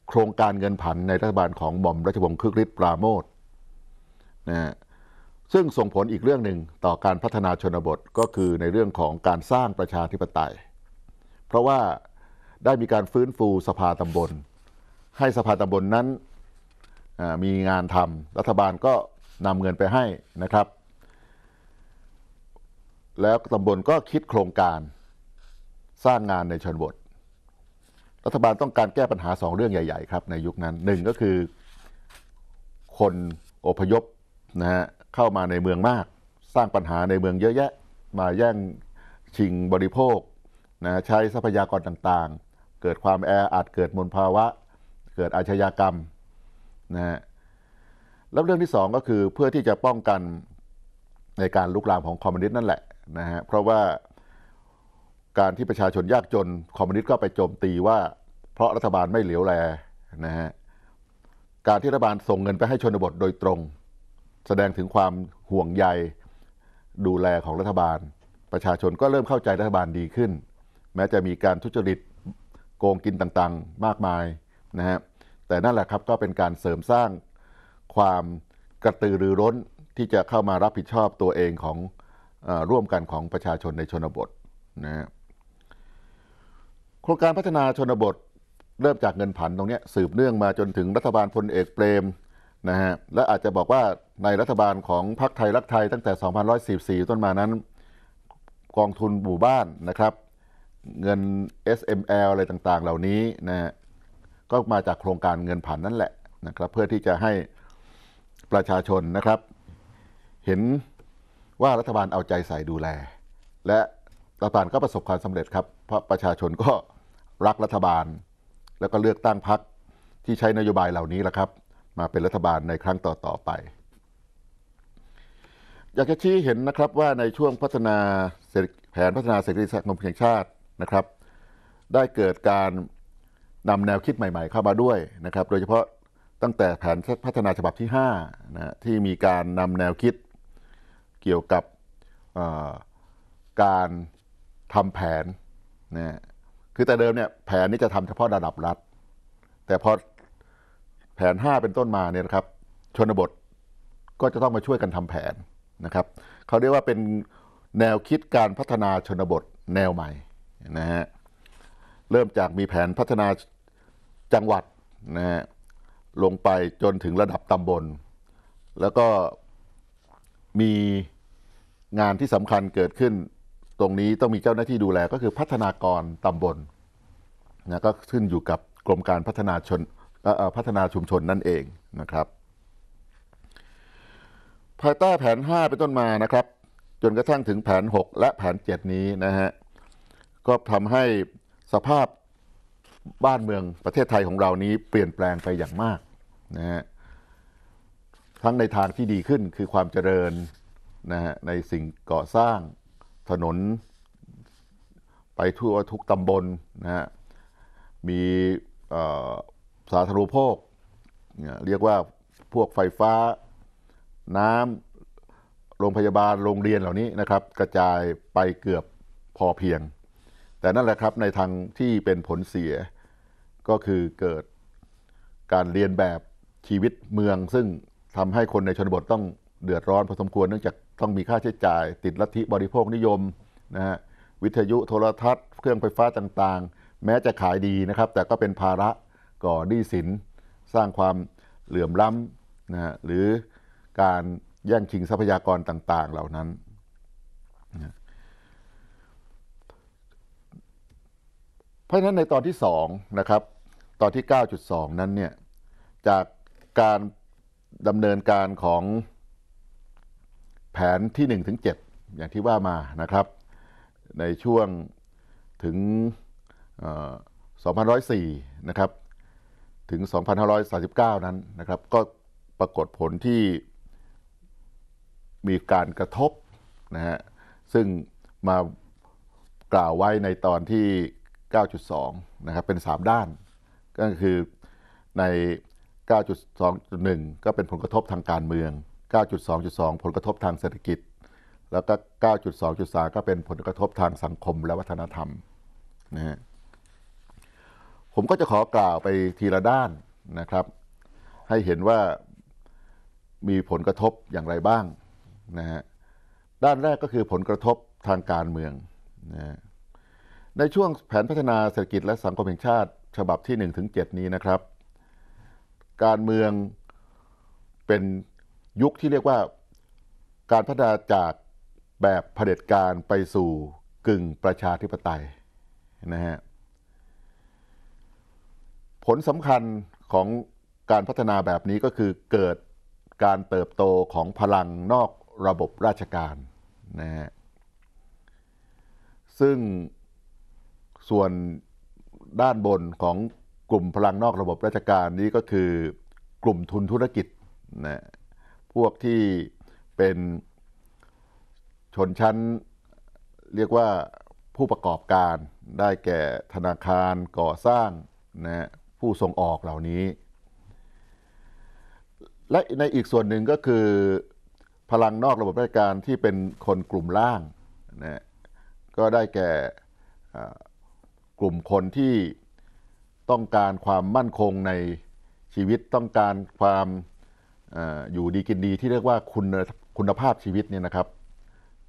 โครงการเงินผันในรัฐบาลของหม่อมราชวงศ์คึกฤทธิ์ปราโมทนะฮะซึ่งส่งผลอีกเรื่องหนึ่งต่อการพัฒนาชนบทก็คือในเรื่องของการสร้างประชาธิปไตย เพราะว่าได้มีการฟื้นฟูสภาตำบล ให้สภาตำบลนนั้นมีงานทำรัฐบาลก็นำเงินไปให้นะครับ แล้วตำบลก็คิดโครงการสร้างงานในชนบท รัฐบาลต้องการแก้ปัญหาสองเรื่องใหญ่ๆครับในยุคนั้นหนึ่งก็คือคนอพยพนะฮะเข้ามาในเมืองมากสร้างปัญหาในเมืองเยอะแยะมาแย่งชิงบริโภคนะใช้ทรัพยากรต่างๆ เกิดความแออัดเกิดมลภาวะ เกิดอาชญากรรมนะฮะแล้วเรื่องที่ 2 ก็คือเพื่อที่จะป้องกันในการลุกลามของคอมมิวนิสต์นั่นแหละนะฮะเพราะว่าการที่ประชาชนยากจน คอมมิวนิสต์ก็ไปโจมตีว่า เพราะรัฐบาลไม่เหลียวแลนะฮะการที่รัฐบาลส่งเงินไปให้ชนบทโดยตรงแสดงถึงความห่วงใยดูแลของรัฐบาล ประชาชนก็เริ่มเข้าใจรัฐบาลดีขึ้น แม้จะมีการทุจริตโกงกินต่างๆ มากมายนะฮะแต่นั่นแหละครับก็เป็นการเสริมสร้างความกระตือรือร้นที่จะเข้ามารับผิดชอบตัวเองของอร่วมกันของประชาชนในชนบทนะฮะโครงการพัฒนาชนบทเริ่มจากเงินผันตรงนี้ สืบเนื่องมาจนถึงรัฐบาลพลเอกเปรมนะฮะและอาจจะบอกว่าในรัฐบาลของพรรคไทยรักไทยตั้งแต่2144 ต้นมานั้น กองทุนหมู่บ้านนะครับ เงิน SML อะไรต่างๆ เหล่านี้นะฮะก็มาจากโครงการเงินผ่านนั่นแหละนะครับ เพื่อที่จะให้ประชาชนนะครับ เห็นว่ารัฐบาลเอาใจใส่ดูแล และรัฐบาลก็ประสบความสำเร็จครับ เพราะประชาชนก็รักรัฐบาล แล้วก็เลือกตั้งพรรคที่ใช้นโยบายเหล่านี้แหละครับมาเป็นรัฐบาลในครั้งต่อๆไป อยากจะชี้เห็นนะครับ ว่าในช่วงพัฒนาแผนพัฒนาเศรษฐกิจสังคมแห่งชาตินะครับ ได้เกิดการนำแนวคิดใหม่ๆเข้ามาด้วยนะครับ โดยเฉพาะตั้งแต่แผนพัฒนาฉบับที่5นะที่มีการนำแนวคิดเกี่ยวกับการทำแผนนะคือแต่เดิมเนี่ยแผนนี้จะทำเฉพาะระดับรัฐแต่พอแผน 5 เป็นต้นมาเนี่ยนะครับชนบทก็จะต้องมาช่วยกันทำแผนนะครับเขาเรียกว่าเป็นแนวคิดการพัฒนาชนบทแนวใหม่นะฮะเริ่มจากมีแผนพัฒนาจังหวัดนะฮะลงไปจนถึงระดับตำบลแล้วก็มีงานที่สำคัญเกิดขึ้นตรงนี้ต้องมีเจ้าหน้าที่ดูแลก็คือพัฒนากรตำบลนะก็ขึ้นอยู่กับกรมการพัฒนาชนพัฒนาชุมชนนั่นเองนะครับ ภายใต้แผน 5 เป็นต้นมานะครับ จนกระทั่งถึงแผน 6 และแผน 7 นี้นะฮะ ก็ทำให้สภาพบ้านเมืองประเทศไทยของเรานี้เปลี่ยนแปลงไปอย่างมากนะฮะ ทั้งในทางที่ดีขึ้นคือความเจริญนะฮะในสิ่งก่อสร้างถนนไปทั่วทุกตำบลนะฮะ มีสาธารณูปโภค เรียกว่าพวกไฟฟ้า น้ำ โรงพยาบาล โรงเรียนเหล่านี้นะครับ กระจายไปเกือบพอเพียง แต่นั่นแหละครับ ในทางที่เป็นผลเสีย ก็คือเกิดการเรียนแบบชีวิตเมือง ซึ่งทำให้คนในชนบทต้องเดือดร้อนพอสมควรเนื่องจากต้องมีค่าใช้จ่าย ติดลัทธิบริโภคนิยมนะฮะ วิทยุโทรทัศน์เครื่องไฟฟ้าต่าง ๆ แม้จะขายดีนะครับ แต่ก็เป็นภาระก่อหนี้สินสร้างความเหลื่อมล้ำนะฮะหรือการแย่งชิงทรัพยากรต่าง ๆ เหล่านั้น เพราะฉะนั้นในตอนที่ 2 นะครับตอนที่ 9.2 นั้นเนี่ย จากการดำเนินการของแผนที่1ถึง7อย่างที่ว่ามานะครับ ในช่วงถึง2ส0 4 นะครับถึง 2539 นั้นนะครับ ก็ปรากฏผลที่มีการกระทบนะฮะ ซึ่งมากล่าวไว้ในตอนที่ 9.2 นะครับ เป็น 3 ด้าน ก็คือใน 9.2.1 ก็เป็นผลกระทบทางการเมือง 9.2.2 ผลกระทบทางเศรษฐกิจ แล้วก็ 9.2.3 ก็เป็นผลกระทบทางสังคมและวัฒนธรรม นะฮะผมก็จะขอกล่าวไปทีละด้านนะครับ ให้เห็นว่ามีผลกระทบอย่างไรบ้างนะฮะด้านแรกก็คือผลกระทบทางการเมืองนะในช่วงแผนพัฒนาเศรษฐกิจและสังคมแห่งชาติ ฉบับที่1ถึง7นี้นะครับ การเมืองเป็นยุคที่เรียกว่าการพัฒนาจากแบบเผด็จการไปสู่กึ่งประชาธิปไตยนะฮะผลสำคัญของการพัฒนาแบบนี้ก็คือเกิดการเติบโตของพลังนอกระบบราชการนะฮะซึ่งส่วนด้านบนของกลุ่มพลังนอกระบบราชการนี้ก็คือกลุ่มทุนธุรกิจนะพวกที่เป็นชนชั้นเรียกว่าผู้ประกอบการได้แก่ธนาคารก่อสร้างนะผู้ส่งออกเหล่านี้ และในอีกส่วนหนึ่งก็คือพลังนอกระบบราชการที่เป็นคนกลุ่มล่างนะก็ได้แก่กลุ่มคนที่ต้องการความมั่นคงในชีวิตต้องการความอยู่ดีกินดีที่เรียกว่าคุณคุณภาพชีวิตเนี่ยนะครับ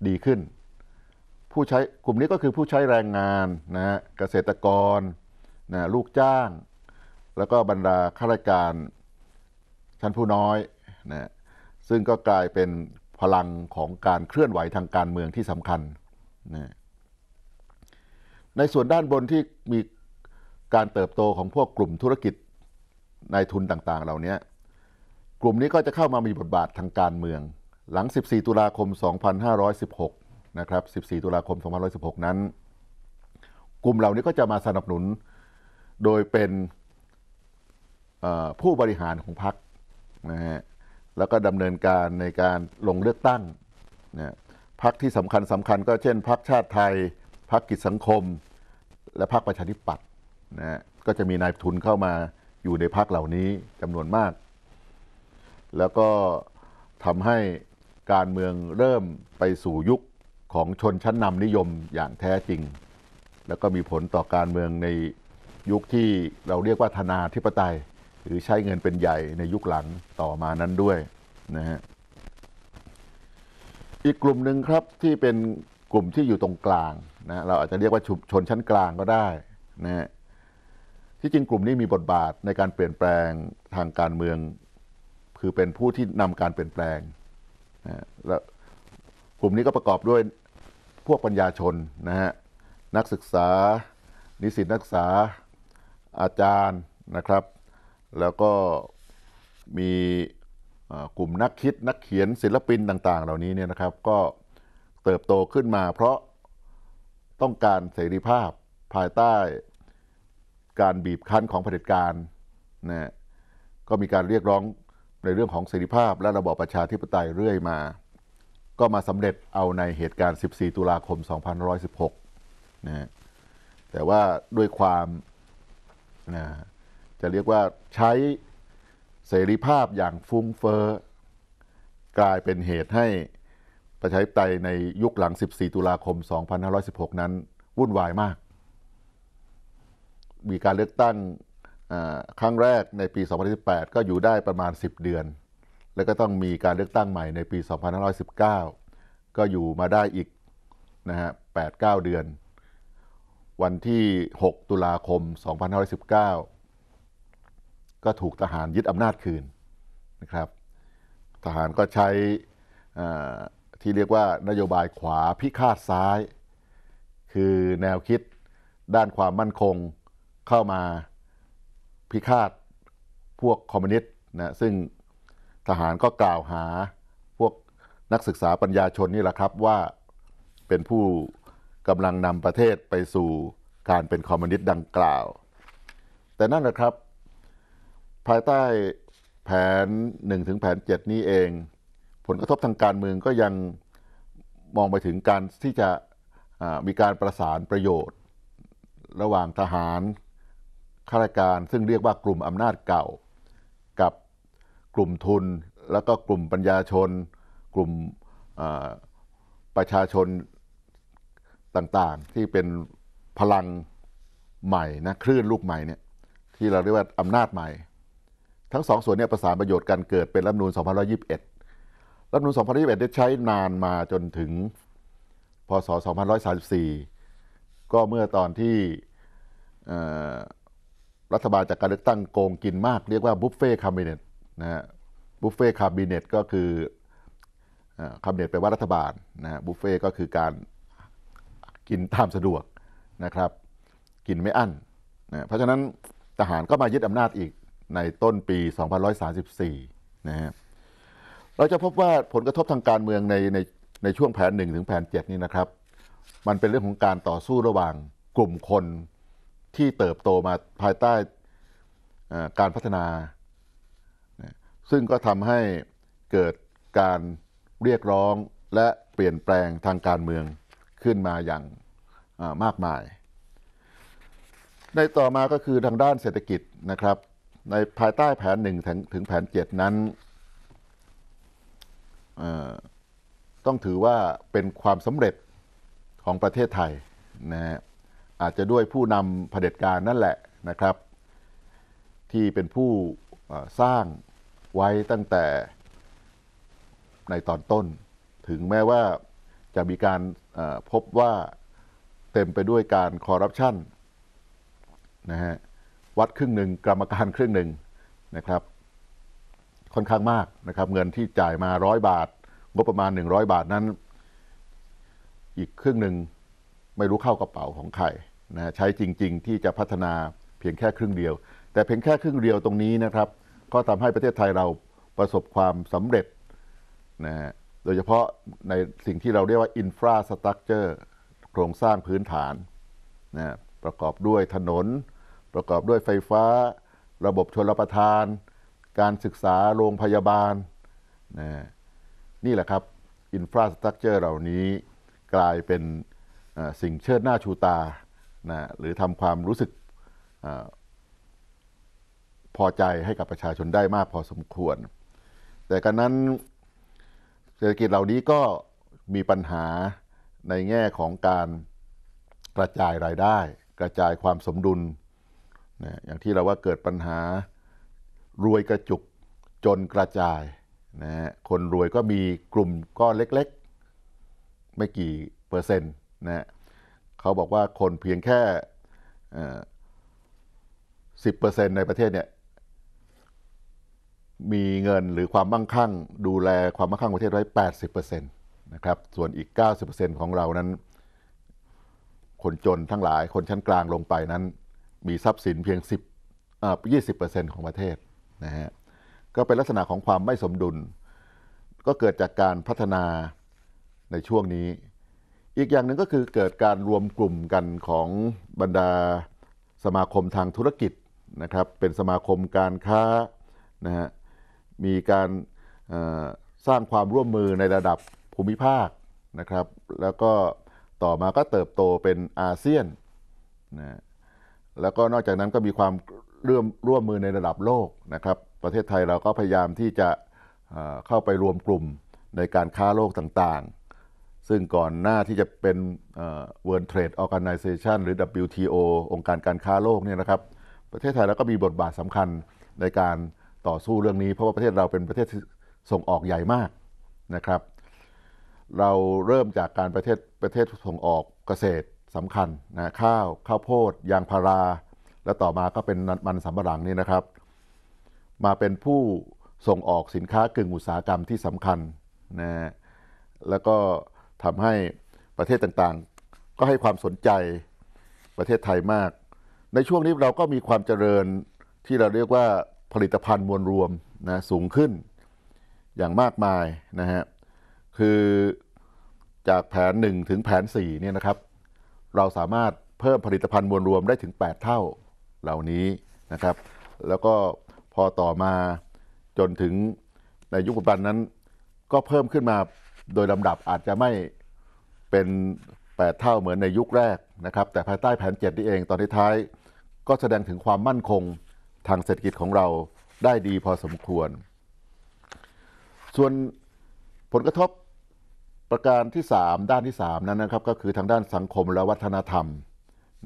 ดีขึ้น ผู้ใช้กลุ่มนี้ก็คือผู้ใช้แรงงานนะเกษตรกรนะลูกจ้างแล้วก็บรรดาข้าราชการชั้นผู้น้อยนะซึ่งก็กลายเป็นพลังของการเคลื่อนไหวทางการเมืองที่สำคัญนะในส่วนด้านบนที่มีการเติบโตของพวกกลุ่มธุรกิจนายทุนต่างๆเหล่านี้ กลุ่มนี้ก็จะเข้ามามีบทบาททางการเมือง หลัง 14 ตุลาคม 2516 นะครับ 14 ตุลาคม 2516 นั้น กลุ่มเหล่านี้ก็จะมาสนับสนุนโดยเป็นผู้บริหารของพรรค นะฮะแล้วก็ดำเนินการในการลงเลือกตั้ง นะพรรคที่สำคัญสำคัญก็เช่นพรรคชาติไทยพรรคกิจสังคม และพรรคประชาธิปัตย์ นะฮะก็จะมีนายทุนเข้ามาอยู่ในพรรคเหล่านี้จำนวนมาก แล้วก็ทำให้การเมืองเริ่มไปสู่ยุคของชนชั้นนำนิยมอย่างแท้จริง แล้วก็มีผลต่อการเมืองในยุคที่เราเรียกว่าธนาธิปไตยหรือใช้เงินเป็นใหญ่ในยุคหลังต่อมานั้นด้วยนะฮะ อีกกลุ่มหนึ่งครับที่เป็นกลุ่มที่อยู่ตรงกลางนะเราอาจจะเรียกว่าชุมชนชั้นกลางก็ได้นะฮะที่จริงกลุ่มนี้มีบทบาทในการเปลี่ยนแปลงทางการเมืองคือเป็นผู้ที่นำการเปลี่ยนแปลงนะแล้วกลุ่มนี้ก็ประกอบด้วยพวกปัญญาชนนะฮะนักศึกษานิสิตนักศึกษาอาจารย์นะครับแล้วก็มีกลุ่มนักคิดนักเขียนศิลปินต่าง ๆ เหล่านี้เนี่ยนะครับ ก็เติบโตขึ้นมาเพราะต้องการเสรีภาพภายใต้การบีบคั้นของเผด็จการนะก็มีการเรียกร้องในเรื่องของเสรีภาพและระบอบประชาธิปไตยเรื่อยมา ก็มาสำเร็จเอาในเหตุการณ์ 14 ตุลาคม 2516 นะแต่ว่าด้วยความนะจะเรียกว่าใช้เสรีภาพอย่างฟุ้งเฟ้อกลายเป็นเหตุให้ประชาธิปไตยในยุคหลัง 14 ตุลาคม 2516 นั้น วุ่นวายมาก มีการเลือกตั้งครั้งแรกในปี2018 ก็อยู่ได้ประมาณ 10 เดือน แล้วก็ต้องมีการเลือกตั้งใหม่ในปี 2519 ก็อยู่มาได้อีกนะฮะ8-9 เดือน วันที่ 6 ตุลาคม 2519็ถูกทหารยึดอำนาจคืนนะครับ ทหารก็ใช้ที่เรียกว่านโยบายขวาพิฆาตซ้าย คือแนวคิดด้านความมั่นคงเข้ามาพิฆาตพวกคอมมิวนิสต์นะซึ่งทหารก็กล่าวหา พวกนักศึกษาปัญญาชนนี่แหละครับว่าเป็นผู้กำลังนำประเทศไปสู่การเป็นคอมมิวนิสต์ดังกล่าว แต่นั่นแหละครับภายใต้แผน1ถึงแผน7นี้เอง ผลกระทบทางการเมืองก็ยังมองไปถึงการที่จะมีการประสานประโยชน์ ระหว่างทหารข้าราชการซึ่งเรียกว่ากลุ่มอำนาจเก่า กับกลุ่มทุนแล้วก็กลุ่มปัญญาชน กลุ่มประชาชนต่างๆ ที่เป็นพลังใหม่นะคลื่นลูกใหม่เนี่ยที่เราเรียกว่าอำนาจใหม่ทั้งสองส่วนนี้ประสานประโยชน์กันเกิดเป็นรัฐมนูล2521 รัฐมนูล2521ได้ใช้นานมาจนถึงพศ2534 ก็เมื่อตอนที่รัฐบาลจากการเลือกตั้งโกงกินมาก เรียกว่าบุฟเฟ่คาบิเนตนะฮะบุฟเฟ่คาบิเนตก็คือคาบิเนตแปลว่ารัฐบาลนะฮะบุฟเฟ่ก็คือการกินตามสะดวกนะครับกินไม่อั้นนะเพราะฉะนั้นทหารก็มายึดอำนาจอีกในต้นปี2134นะฮะเราจะพบว่าผลกระทบทางการเมืองในในในช่วงแผน 1 ถึงแผน7นี่นะครับ มันเป็นเรื่องของการต่อสู้ระหว่างกลุ่มคนที่เติบโตมาภายใต้การพัฒนา ซึ่งก็ทำให้เกิดการเรียกร้องและเปลี่ยนแปลงทางการเมืองขึ้นมาอย่างมากมาย ในต่อมาก็คือทางด้านเศรษฐกิจนะครับในภายใต้แผนหนึ่งถึงถึงแผนเจ็ดนั้น ต้องถือว่าเป็นความสำเร็จของประเทศไทยนะฮะอาจจะด้วยผู้นำเผด็จการนั่นแหละนะครับ ที่เป็นผู้สร้างไว้ตั้งแต่ในตอนต้น ถึงแม้ว่าจะมีการพบว่าเต็มไปด้วยการคอร์รัปชันนะฮะวัดครึ่งหนึ่งกรรมการครึ่งหนึ่งนะครับ ค่อนข้างมากนะครับเงินที่จ่ายมาร้อยบาท งบประมาณหนึ่งร้อยบาทนั้นอีกครึ่งหนึ่งไม่รู้เข้ากระเป๋าของใครนะใช้จริง ๆ ที่จะพัฒนาเพียงแค่ครึ่งเดียว แต่เพียงแค่ครึ่งเดียวตรงนี้นะครับ ก็ทำให้ประเทศไทยเราประสบความสำเร็จนะะโดยเฉพาะในสิ่งที่เราเรียกว่าอินฟราสตรักเจอร์โครงสร้างพื้นฐานนะประกอบด้วยถนนประกอบด้วยไฟฟ้า ระบบชลประทาน การศึกษาโรงพยาบาลนนี่แหละครับ อินฟราสตรักเจอร์เหล่านี้กลายเป็นสิ่งเชิดหน้าชูตา หรือทำความรู้สึกอพอใจให้กับประชาชนได้มากพอสมควร แต่กันนั้นเศรษฐกิจเหล่านี้ก็มีปัญหาในแง่ของการกระจายรายได้ กระจายความสมดุลนะอย่างที่เราว่าเกิดปัญหารวยกระจุกจนกระจายนะคนรวยก็มีกลุ่มก้อนเล็กๆไม่กี่เปอร์เซ็นต์นะเขาบอกว่าคนเพียงแค่สิบเปอร์เซ็นต์ในประเทศเนี่ยมีเงินหรือความมั่งคั่งดูแลความมั่งคั่งประเทศไว้แปดสิบเปอร์เซ็นต์นะครับส่วนอีกเก้าสิบเปอร์เซ็นต์ของเรานั้น คนจนทั้งหลายคนชั้นกลางลงไปนั้นมีทรัพย์สินเพียง10อร์เซ็นต์ของประเทศนะฮะ ก็เป็นลักษณะของความไม่สมดุล ก็เกิดจากการพัฒนาในช่วงนี้ อีกอย่างหนึ่งก็คือเกิดการรวมกลุ่มกันของบรรดาสมาคมทางธุรกิจนะครับ เป็นสมาคมการค้านะฮะ มีการสร้างความร่วมมือในระดับภูมิภาคนะครับ แล้วก็ต่อมาก็เติบโตเป็นอาเซียนนะแล้วก็นอกจากนั้นก็มีความร่วมร่วมมือในระดับโลกนะครับ ประเทศไทยเราก็พยายามที่จะเข้าไปรวมกลุ่มในการค้าโลกต่างๆ ซึ่งก่อนหน้าที่จะเป็น World Trade Organization หรือ WTO องค์การการค้าโลกเนี่ยนะครับ ประเทศไทยเราก็มีบทบาทสำคัญในการต่อสู้เรื่องนี้ เพราะว่าประเทศเราเป็นประเทศส่งออกใหญ่มากนะครับ เราเริ่มจากการประเทศประเทศส่งออกเกษตรสำคัญนะข้าวข้าวโพดยางพารา และต่อมาก็เป็นมันสำปะหลังนี่นะครับ มาเป็นผู้ส่งออกสินค้ากึ่งอุตสาหกรรมที่สำคัญนะแล้วก็ทำให้ประเทศต่าง ๆ ก็ให้ความสนใจประเทศไทยมาก ในช่วงนี้เราก็มีความเจริญที่เราเรียกว่าผลิตภัณฑ์มวลรวมนะสูงขึ้นอย่างมากมายนะฮะคือจากแผน 1 ถึงแผน4เนี่ยนะครับเราสามารถเพิ่มผลิตภัณฑ์มวลรวมได้ถึง 8 เท่าเหล่านี้นะครับ แล้วก็พอต่อมาจนถึงในยุคปัจจุบันนั้น ก็เพิ่มขึ้นมาโดยลำดับอาจจะไม่เป็น 8 เท่าเหมือนในยุคแรกนะครับแต่ภายใต้แผน7นี่เองตอนทท้ายก็แสดงถึงความมั่นคงทางเศรษฐกิจของเราได้ดีพอสมควร ส่วนผลกระทบประการที่ 3 ด้านที่ 3 นั้นนะครับก็คือทางด้านสังคมและวัฒนธรรม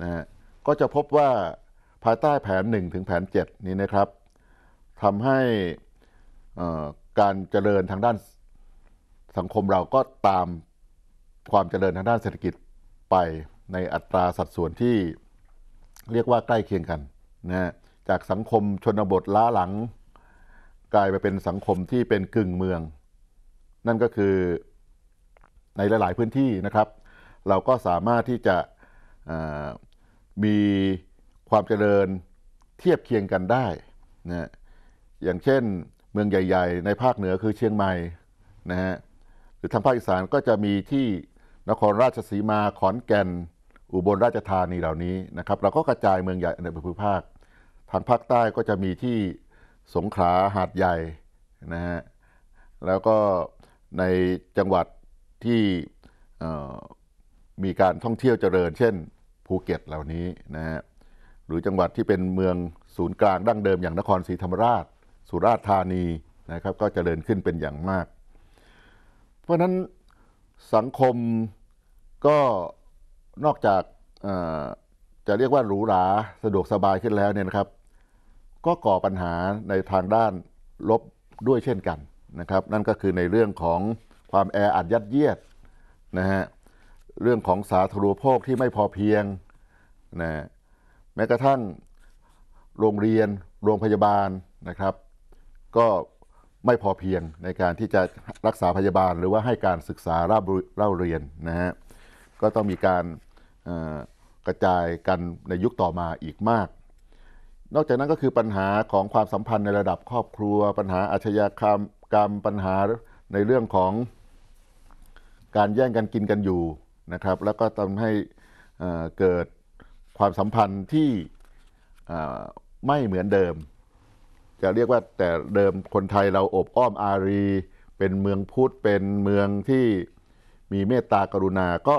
นะฮะก็จะพบว่าภายใต้แผน 1 ถึงแผน7นี้นะครับทำให้การเจริญทางด้าน สังคมเราก็ตามความเจริญทางด้านเศรษฐกิจไปในอัตราสัดส่วนที่เรียกว่าใกล้เคียงกันนะฮะจากสังคมชนบทล้าหลัง กลายไปเป็นสังคมที่เป็นกึ่งเมือง นั่นก็คือในหลายๆพื้นที่นะครับ เราก็สามารถที่จะมีความเจริญเทียบเคียงกันได้นะ อย่างเช่นเมืองใหญ่ ๆ ในภาคเหนือคือเชียงใหม่นะฮะ หรือทางภาคอีสานก็จะมีที่นครราชสีมา ขอนแก่น อุบลราชธานีเหล่านี้นะครับ เราก็กระจายเมืองใหญ่ในภูมิภาคทางภาคใต้ก็จะมีที่สงขลา หาดใหญ่นะฮะ แล้วก็ในจังหวัดที่มีการท่องเที่ยวเจริญเช่น ภูเก็ตเหล่านี้นะฮะหรือจังหวัดที่เป็นเมืองศูนย์กลางดั้งเดิมอย่างนครศรีธรรมราช สุราษฎร์ธานีนะครับก็เจริญขึ้นเป็นอย่างมาก เพราะนั้นสังคมก็นอกจากจะเรียกว่าหรูหราสะดวกสบายขึ้นแล้วเนี่ยนะครับ ก็ก่อปัญหาในทางด้านลบด้วยเช่นกันนะครับ นั่นก็คือในเรื่องของความแออัดยัดเยียดนะฮะ เรื่องของสาธารณโภคที่ไม่พอเพียงนะแม้กระทั่งโรงเรียน โรงพยาบาลนะครับ ก็ไม่พอเพียงในการที่จะรักษาพยาบาลหรือว่าให้การศึกษาเล่าเรียนนะฮะ ก็ต้องมีการกระจายกันในยุคต่อมาอีกมาก นอกจากนั้นก็คือปัญหาของความสัมพันธ์ในระดับครอบครัว ปัญหาอาชญากรรมปัญหาในเรื่องของการแย่งกันกินกันอยู่นะครับ แล้วก็ทำให้เกิดความสัมพันธ์ที่ไม่เหมือนเดิม จะเรียกว่าแต่เดิมคนไทยเราอบอ้อมอารี เป็นเมืองพุทธเป็นเมืองที่มีเมตตากรุณา ก็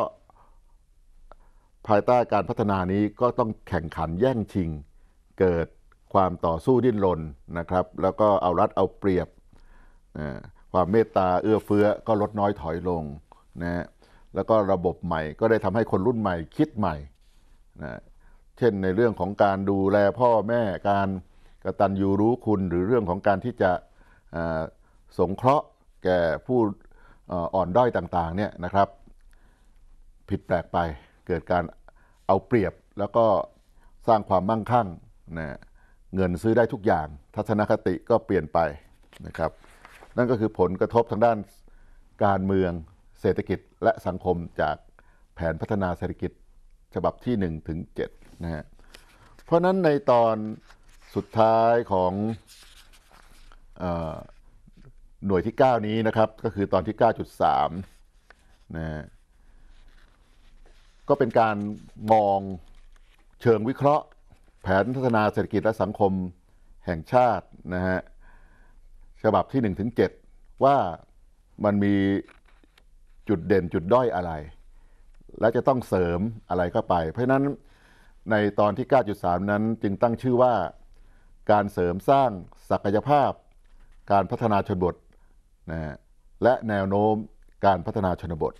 ภายใต้การพัฒนานี้ก็ต้องแข่งขันแย่งชิง เกิดความต่อสู้ดิ้นรนนะครับ แล้วก็เอารัดเอาเปรียบความเมตตาเอื้อเฟื้อก็ลดน้อยถอยลงนะแล้วก็ระบบใหม่ก็ได้ทำให้คนรุ่นใหม่คิดใหม่ นะ เช่นในเรื่องของการดูแลพ่อแม่การกระตันยูรู้คุณ หรือเรื่องของการที่จะสงเคราะห์ แก่ผู้อ่อนด้อยต่างๆเนี่ยนะครับผิดแปลกไป เกิดการเอาเปรียบ แล้วก็สร้างความมั่งคั่งนะเงินซื้อได้ทุกอย่าง ทัศนคติก็เปลี่ยนไปนะครับนั่นก็คือผลกระทบทางด้านการเมืองเศรษฐกิจและสังคมจากแผนพัฒนาเศรษฐกิจฉบับที่1ถึง7นะฮะ เพราะนั้นในตอนสุดท้ายของหน่วยที่ 9 นี้นะครับ ก็คือตอนที่ 9.3นะก็เป็นการมองเชิงวิเคราะห์แผนพัฒนาเศรษฐกิจและสังคมแห่งชาตินะฮะฉบับที่1ถึง7ว่ามันมีจุดเด่นจุดด้อยอะไร และจะต้องเสริมอะไรเข้าไป เพราะฉะนั้นในตอนที่ 9.3 นั้นจึงตั้งชื่อว่า การเสริมสร้างศักยภาพ การพัฒนาชนบทนะและแนวโน้มการพัฒนาชนบท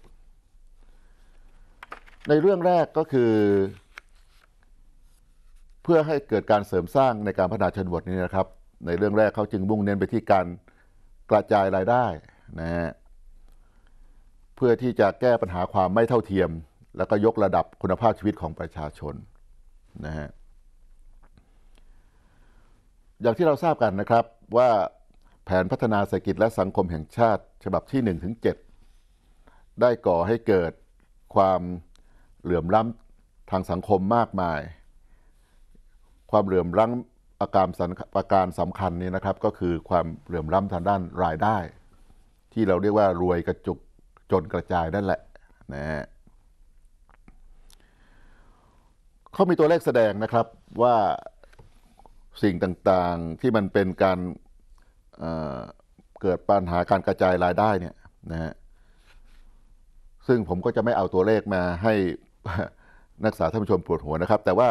ในเรื่องแรกก็คือ เพื่อให้เกิดการเสริมสร้างในการพัฒนาชนบทนี้นะครับ ในเรื่องแรกเขาจึงมุ่งเน้นไปที่การกระจายรายได้นะฮะพื่อที่จะแก้ปัญหาความไม่เท่าเทียม แล้วก็ยกระดับคุณภาพชีวิตของประชาชนนะฮะ อย่างที่เราทราบกันนะครับว่าแผนพัฒนาเศรษฐกิจและสังคมแห่งชาติฉบับที่1ถึง7ได้ก่อให้เกิดความเหลื่อมล้ำทางสังคมมากมาย ความเหลื่อมล้ำอาการอาการสำคัญนี่นะครับ ก็คือความเหลื่อมล้ำทางด้านรายได้ ที่เราเรียกว่ารวยกระจุกจนกระจายนั่นแหละนะฮะเขามีตัวเลขแสดงนะครับ ว่าสิ่งต่างๆที่มันเป็นการเเกิดปัญหาการกระจายรายได้เนี่ยนะฮะซึ่งผมก็จะไม่เอาตัวเลขมาให้ นักศึกษาท่านผู้ชมปวดหัวนะครับ แต่ว่า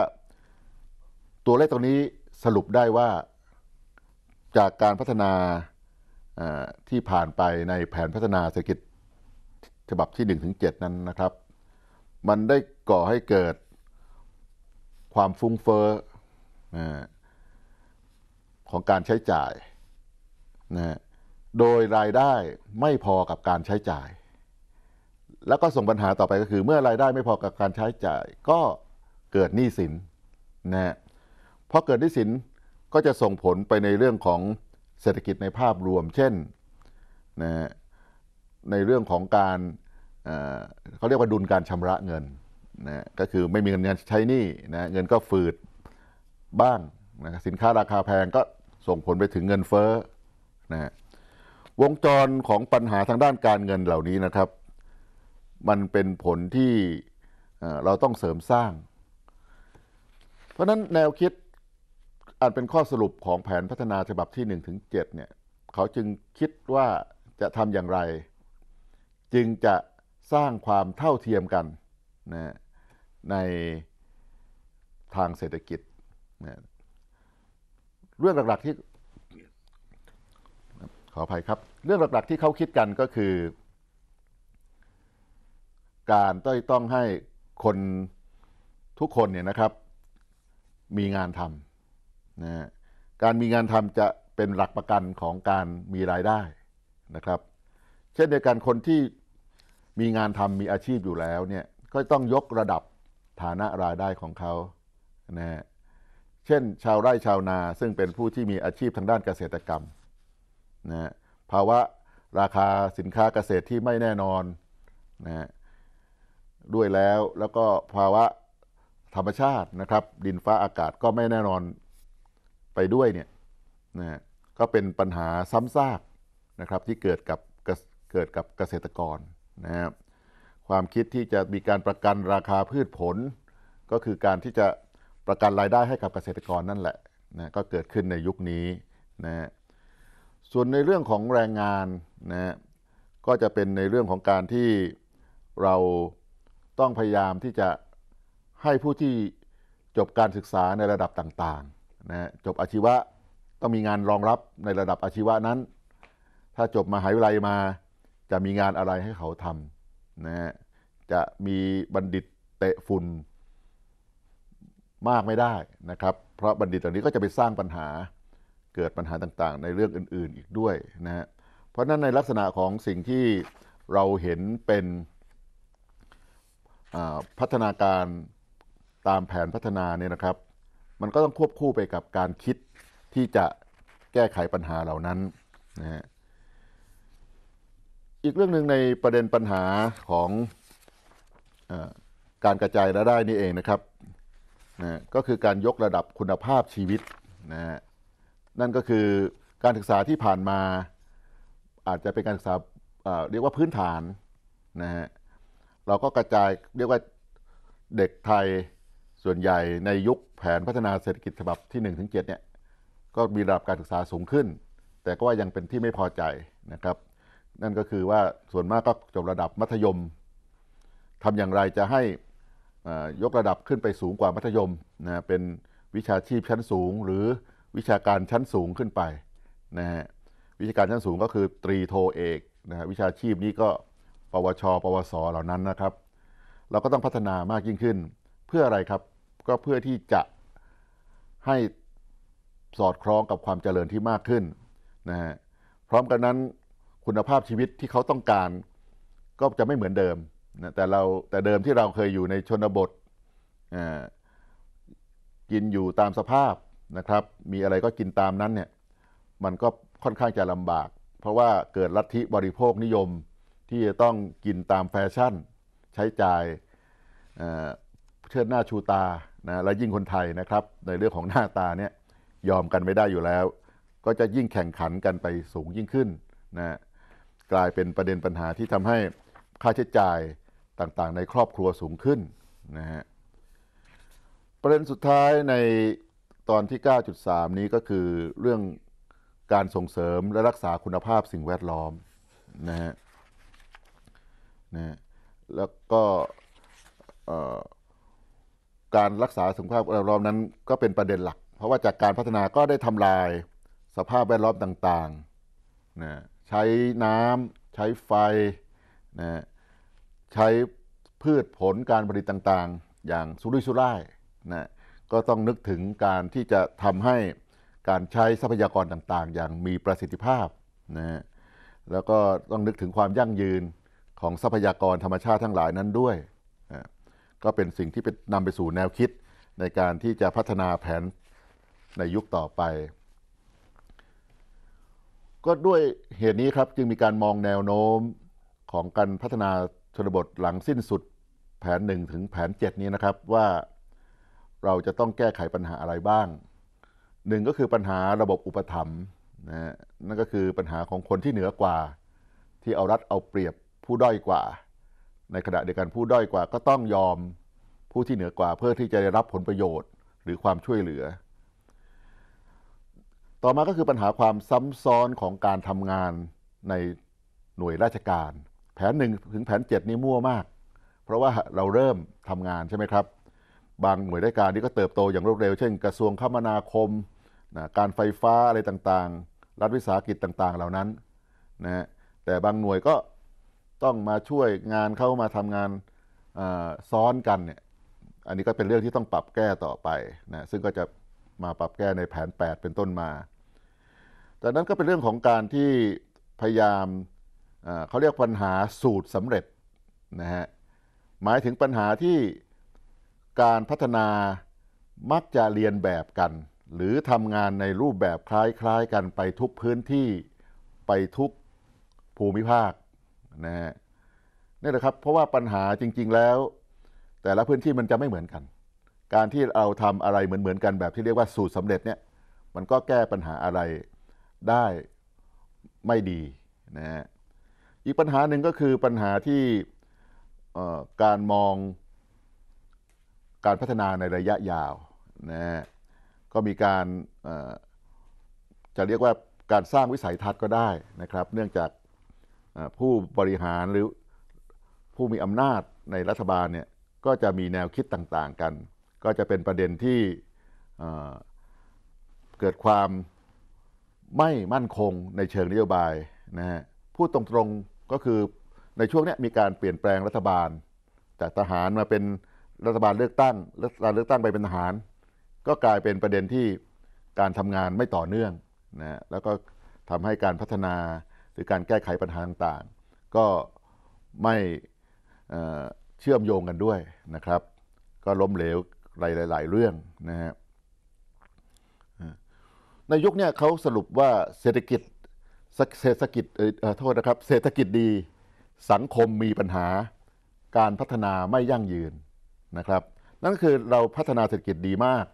ตัวเลขตรงนี้สรุปได้ว่าจากการพัฒนาที่ผ่านไปในแผนพัฒนาเศรษฐกิจฉบับที่1ถึง7นั้นนะครับ มันได้ก่อให้เกิดความฟุ้งเฟอ้อของการใช้จ่ายนะ โดยรายได้ไม่พอกับการใช้จ่าย แล้วก็ส่งปัญหาต่อไปก็คือ เมื่อรายได้ไม่พอกับการใช้จ่าย ก็เกิดหนี้สินนะพอเกิดหนี้สินก็จะส่งผลไปในเรื่องของเศรษฐกิจในภาพรวม เช่นนะในเรื่องของการเขาเรียกว่าดุลการชำระเงินนะ ก็คือไม่มีเงินใช้หนี้นะเงินก็ฝืดบ้างนะสินค้าราคาแพงก็ส่งผลไปถึงเงินเฟ้อนะวงจรของปัญหาทางด้านการเงินเหล่านี้นะครับ มันเป็นผลที่เราต้องเสริมสร้าง เพราะนั้นแนวคิดอาจเป็นข้อสรุปของแผนพัฒนาฉบับที่1ถึง7เนี่ยเขาจึงคิดว่าจะทำอย่างไร จึงจะสร้างความเท่าเทียมกันนะในทางเศรษฐกิจนะเรื่องหลัก ๆที่ขออภัยครับ เรื่องหลัก ๆที่เขาคิดกันก็คือ การต้องต้องให้คนทุกคนเนี่ยนะครับมีงานทำนะการมีงานทำจะเป็นหลักประกันของการมีรายได้นะครับ เช่นเดียวกันคนที่มีงานทำมีอาชีพอยู่แล้วเนี่ยก็ต้องยกระดับฐานะรายได้ของเขา นะฮะ เช่น ชาวไร่ชาวนาซึ่งเป็นผู้ที่มีอาชีพทางด้านเกษตรกรรม นะภาวะราคาสินค้าเกษตรที่ไม่แน่นอนนะด้วยแล้วแล้วก็ภาวะธรรมชาตินะครับ ดินฟ้าอากาศก็ไม่แน่นอนไปด้วยเนี่ย นะก็เป็นปัญหาซ้ำซากนะครับที่เกิดกับเกิดกับเกษตรกรนะครับความคิดที่จะมีการประกันราคาพืชผล ก็คือการที่จะประกันรายได้ให้กับเกษตรกรนั่นแหละนะก็เกิดขึ้นในยุคนี้นะส่วนในเรื่องของแรงงานนะก็จะเป็นในเรื่องของการที่เราต้องพยายามที่จะให้ผู้ที่จบการศึกษาในระดับต่างๆนะจบอาชีวะต้องมีงานรองรับในระดับอาชีวะนั้น ถ้าจบมาหาวิทยาลัยมาจะมีงานอะไรให้เขาทำนะฮะ จะมีบัณฑิตเตะฝุ่นมากไม่ได้นะครับ เพราะบัณฑิตเหล่านี้ก็จะไปสร้างปัญหาเกิดปัญหาต่างๆในเรื่องอื่นๆอีกด้วยนะฮะ เพราะนั้นในลักษณะของสิ่งที่เราเห็นเป็นพัฒนาการตามแผนพัฒนาเนี่ยนะครับ มันก็ต้องควบคู่ไปกับการคิดที่จะแก้ไขปัญหาเหล่านั้นนะฮะอีกเรื่องหนึ่งในประเด็นปัญหาของอการกระจายรายได้นี่เองนะครับนะก็คือการยกระดับคุณภาพชีวิตนะนั่นก็คือการศึกษาที่ผ่านมาอาจจะเป็นการศึกษาเรียกว่าพื้นฐานนะฮะเราก็กระจายเรียกว่าเด็กไทยส่วนใหญ่ในยุคแผนพัฒนาเศรษฐกิจฉบับที่1นถึงเเนี่ยก็มีระดับการศึกษาสูงขึ้น แต่ก็ว่ายังเป็นที่ไม่พอใจนะครับนั่นก็คือว่าส่วนมากก็จบระดับมัธยมทำอย่างไรจะให้ยกระดับขึ้นไปสูงกว่ามัธยมนะเป็นวิชาชีพชั้นสูง หรือวิชาการชั้นสูงขึ้นไปนะฮะวิชาการชั้นสูงก็คือตรีโทเอกนะวิชาชีพนี้ก็ปวช ปวส เหล่านั้นนะครับ เราก็ต้องพัฒนามากยิ่งขึ้น เพื่ออะไรครับก็เพื่อที่จะให้สอดคล้องกับความเจริญที่มากขึ้นนะฮะพร้อมกันนั้นคุณภาพชีวิตที่เขาต้องการก็จะไม่เหมือนเดิมนะแต่เราแต่เดิมที่เราเคยอยู่ในชนบทกินอยู่ตามสภาพนะครับ มีอะไรก็กินตามนั้นเนี่ยมันก็ค่อนข้างจะลำบาก เพราะว่าเกิดลัทธิบริโภคนิยม ที่จะต้องกินตามแฟชั่น ใช้จ่ายเชิดหน้าชูตานะและยิ่งคนไทยนะครับ ในเรื่องของหน้าตาเนี่ยยอมกันไม่ได้อยู่แล้ว ก็จะยิ่งแข่งขันกันไปสูงยิ่งขึ้นนะกลายเป็นประเด็นปัญหาที่ทำให้ค่าใช้จ่ายต่างๆในครอบครัวสูงขึ้นนะฮะประเด็นสุดท้ายในตอนที่ 9.3 นี้ก็คือเรื่องการส่งเสริมและรักษาคุณภาพสิ่งแวดล้อมนะฮะนะแล้วก็การรักษาสุขภาพแวดล้อมนั้นก็เป็นประเด็นหลักเพราะว่าจากการพัฒนาก็ได้ทำลายสภาพแวดล้อมต่างๆนะใช้น้ำใช้ไฟนะใช้พืชผลการผลิตต่าง ๆ อย่างสุรุ่ยสุร่ายนะก็ต้องนึกถึงการที่จะทำให้การใช้ทรัพยากรต่างๆ อย่างมีประสิทธิภาพนะแล้วก็ต้องนึกถึงความยั่งยืนของทรัพยากรธรรมชาติทั้งหลายนั้นด้วยนะก็เป็นสิ่งที่เป็นนำไปสู่แนวคิดในการที่จะพัฒนาแผนในยุคต่อไปก็ด้วยเหตุนี้ครับจึงมีการมองแนวโน้มของการพัฒนาชนบทหลังสิ้นสุดแผน1ถึงแผน7นี้นะครับ ว่าเราจะต้องแก้ไขปัญหาอะไรบ้างหนึ่งก็คือปัญหาระบบอุปถัมภ์นะนั่นก็คือปัญหาของคนที่เหนือกว่า ที่เอารัดเอาเปรียบผู้ด้อยกว่า ในขณะเดียวกันผู้ด้อยกว่า ก็ต้องยอมผู้ที่เหนือกว่า เพื่อที่จะได้รับผลประโยชน์ หรือความช่วยเหลือต่อมาก็คือปัญหาความซ้าซ้อนของการทำงานในหน่วยราชการ แผนหนึ่งถึงแผนเจ็ดนี่มั่วมาก เพราะว่าเราเริ่มทำงานใช่ไหมครับ บางหน่วยราชการนี่ก็เติบโตอย่างรวดเร็วเช่นกระทรวงคมนาคมนะการไฟฟ้าอะไรต่างๆ รัฐวิสาหกิจต่างๆ เหล่านั้น นะแต่บางหน่วยก็ต้องมาช่วยงานเข้ามาทำงานซ้อนกันเนี่ย อันนี้ก็เป็นเรื่องที่ต้องปรับแก้ต่อไป นะ ซึ่งก็จะมาปรับแก้ในแผน 8 เป็นต้นมาจากนั้นก็เป็นเรื่องของการที่พยายามเขาเรียกปัญหาสูตรสำเร็จนะฮะ หมายถึงปัญหาที่การพัฒนามักจะเรียนแบบกัน หรือทำงานในรูปแบบคล้ายๆกันไปทุกพื้นที่ ไปทุกภูมิภาคนะฮะนี่แหละครับ เพราะว่าปัญหาจริง ๆแล้วแต่ละพื้นที่มันจะไม่เหมือนกัน การที่เราทำอะไรเหมือน ๆ กันแบบที่เรียกว่าสูตรสำเร็จเนี่ย มันก็แก้ปัญหาอะไรได้ไม่ดีนะฮะ อีกปัญหาหนึ่งก็คือปัญหาที่การมองการพัฒนาในระยะยาวนะฮะ ก็มีการจะเรียกว่าการสร้างวิสัยทัศน์ก็ได้นะครับ เนื่องจากผู้บริหารหรือผู้มีอำนาจในรัฐบาลเนี่ยก็จะมีแนวคิดต่างๆกัน ก็จะเป็นประเด็นที่เกิดความไม่มั่นคงในเชิงนโยบายนะฮะพูดตรงๆก็คือในช่วงนี้มีการเปลี่ยนแปลงรัฐบาลจากทหารมาเป็นรัฐบาลเลือกตั้งรัฐบาลเลือกตั้งไปเป็นทหารก็กลายเป็นประเด็นที่การทำงานไม่ต่อเนื่องนะแล้วก็ทำให้การพัฒนาหรือการแก้ไขปัญหาต่างๆก็ไม่เชื่อมโยงกันด้วยนะครับ ก็ล้มเหลวหลาย ๆ เรื่องนะฮะในยุคเนี่ยเขาสรุปว่าเศรษฐกิจเศรษฐกิจเออโทษนะครับเศรษฐกิจดี สังคมมีปัญหาการพัฒนาไม่ยั่งยืนนะครับ นั่นคือเราพัฒนาเศรษฐกิจดีมาก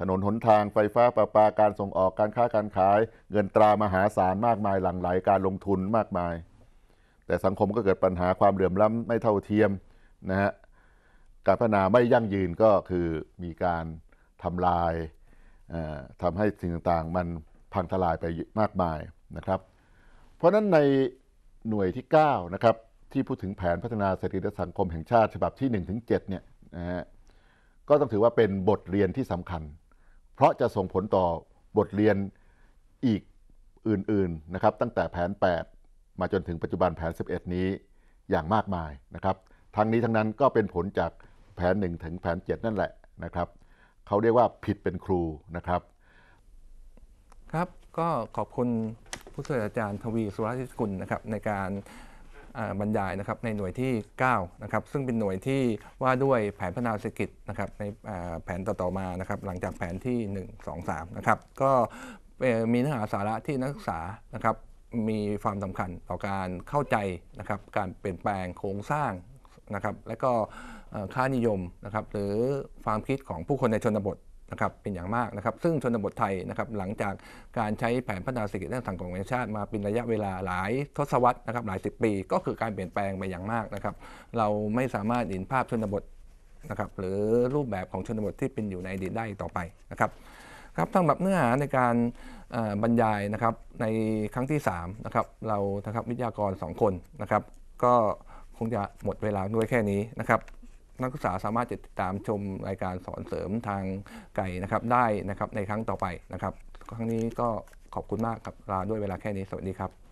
ถนนหนทางไฟฟ้าประปาการส่งออกการค้าการขายเงินตรามหาศาลมากมายหลั่งไหล การลงทุนมากมาย แต่สังคมก็เกิดปัญหาความเหลื่อมล้ำไม่เท่าเทียมนะฮะการพัฒนาไม่ยั่งยืนก็คือมีการทำลายทำให้สิ่งต่างๆมันพังทลายไปมากมายนะครับ เพราะนั้นในหน่วยที่9นะครับที่พูดถึงแผนพัฒนาเศรษฐกิจและสังคมแห่งชาติฉบับที่1ถึงเเนี่ยนะฮะก็ต้องถือว่าเป็นบทเรียนที่สำคัญ เพราะจะส่งผลต่อบทเรียนอีกอื่นๆนะครับ ตั้งแต่แผน 8 มาจนถึงปัจจุบันแผน 11 นี้อย่างมากมายนะครับ ทั้งนี้ทั้งนั้นก็เป็นผลจากแผน1ถึงแผน7 นั่นแหละนะครับเขาเรียกว่าผิดเป็นครูนะครับ
ครับ ก็ขอบคุณผู้ช่วยอาจารย์ทวีสุรชิตกุลนะครับในการบรรยายนะครับในหน่วยที่ 9 นะครับ ซึ่งเป็นหน่วยที่ว่าด้วยแผนพัฒนาเศรษฐกิจนะครับในแผนต่อๆมานะครับหลังจากแผนที่1 2 3นะครับก็มีเนื้อหาสาระที่นักศึกษานะครับมีความสำคัญต่อการเข้าใจนะครับการเปลี่ยนแปลงโครงสร้างนะครับและก็ค่านิยมนะครับหรือความคิดของผู้คนในชนบทนะครับเป็นอย่างมากนะครับ ซึ่งชนบทไทยนะครับ หลังจากการใช้แผนพัฒนาเศรษฐกิจและสังคมของชาติมา เป็นระยะเวลาหลายทศวรรษนะครับหลายสิบปี ก็คือการเปลี่ยนแปลงไปอย่างมากนะครับ เราไม่สามารถเห็นภาพชนบทนะครับ หรือรูปแบบของชนบทที่เป็นอยู่ในอดีตได้ต่อไปนะครับครับสำหรับเนื้อหาในการบรรยายนะครับในครั้งที่ 3 นะครับ เรานะครับวิทยากร2คนนะครับ ก็คงจะหมดเวลาด้วยแค่นี้นะครับนักศึกษาสามารถติดตามชมรายการสอนเสริมทางไก่นะครับได้นะครับในครั้งต่อไปนะครับ ครั้งนี้ก็ขอบคุณมากครับลาด้วยเวลาแค่นี้ สวัสดีครับ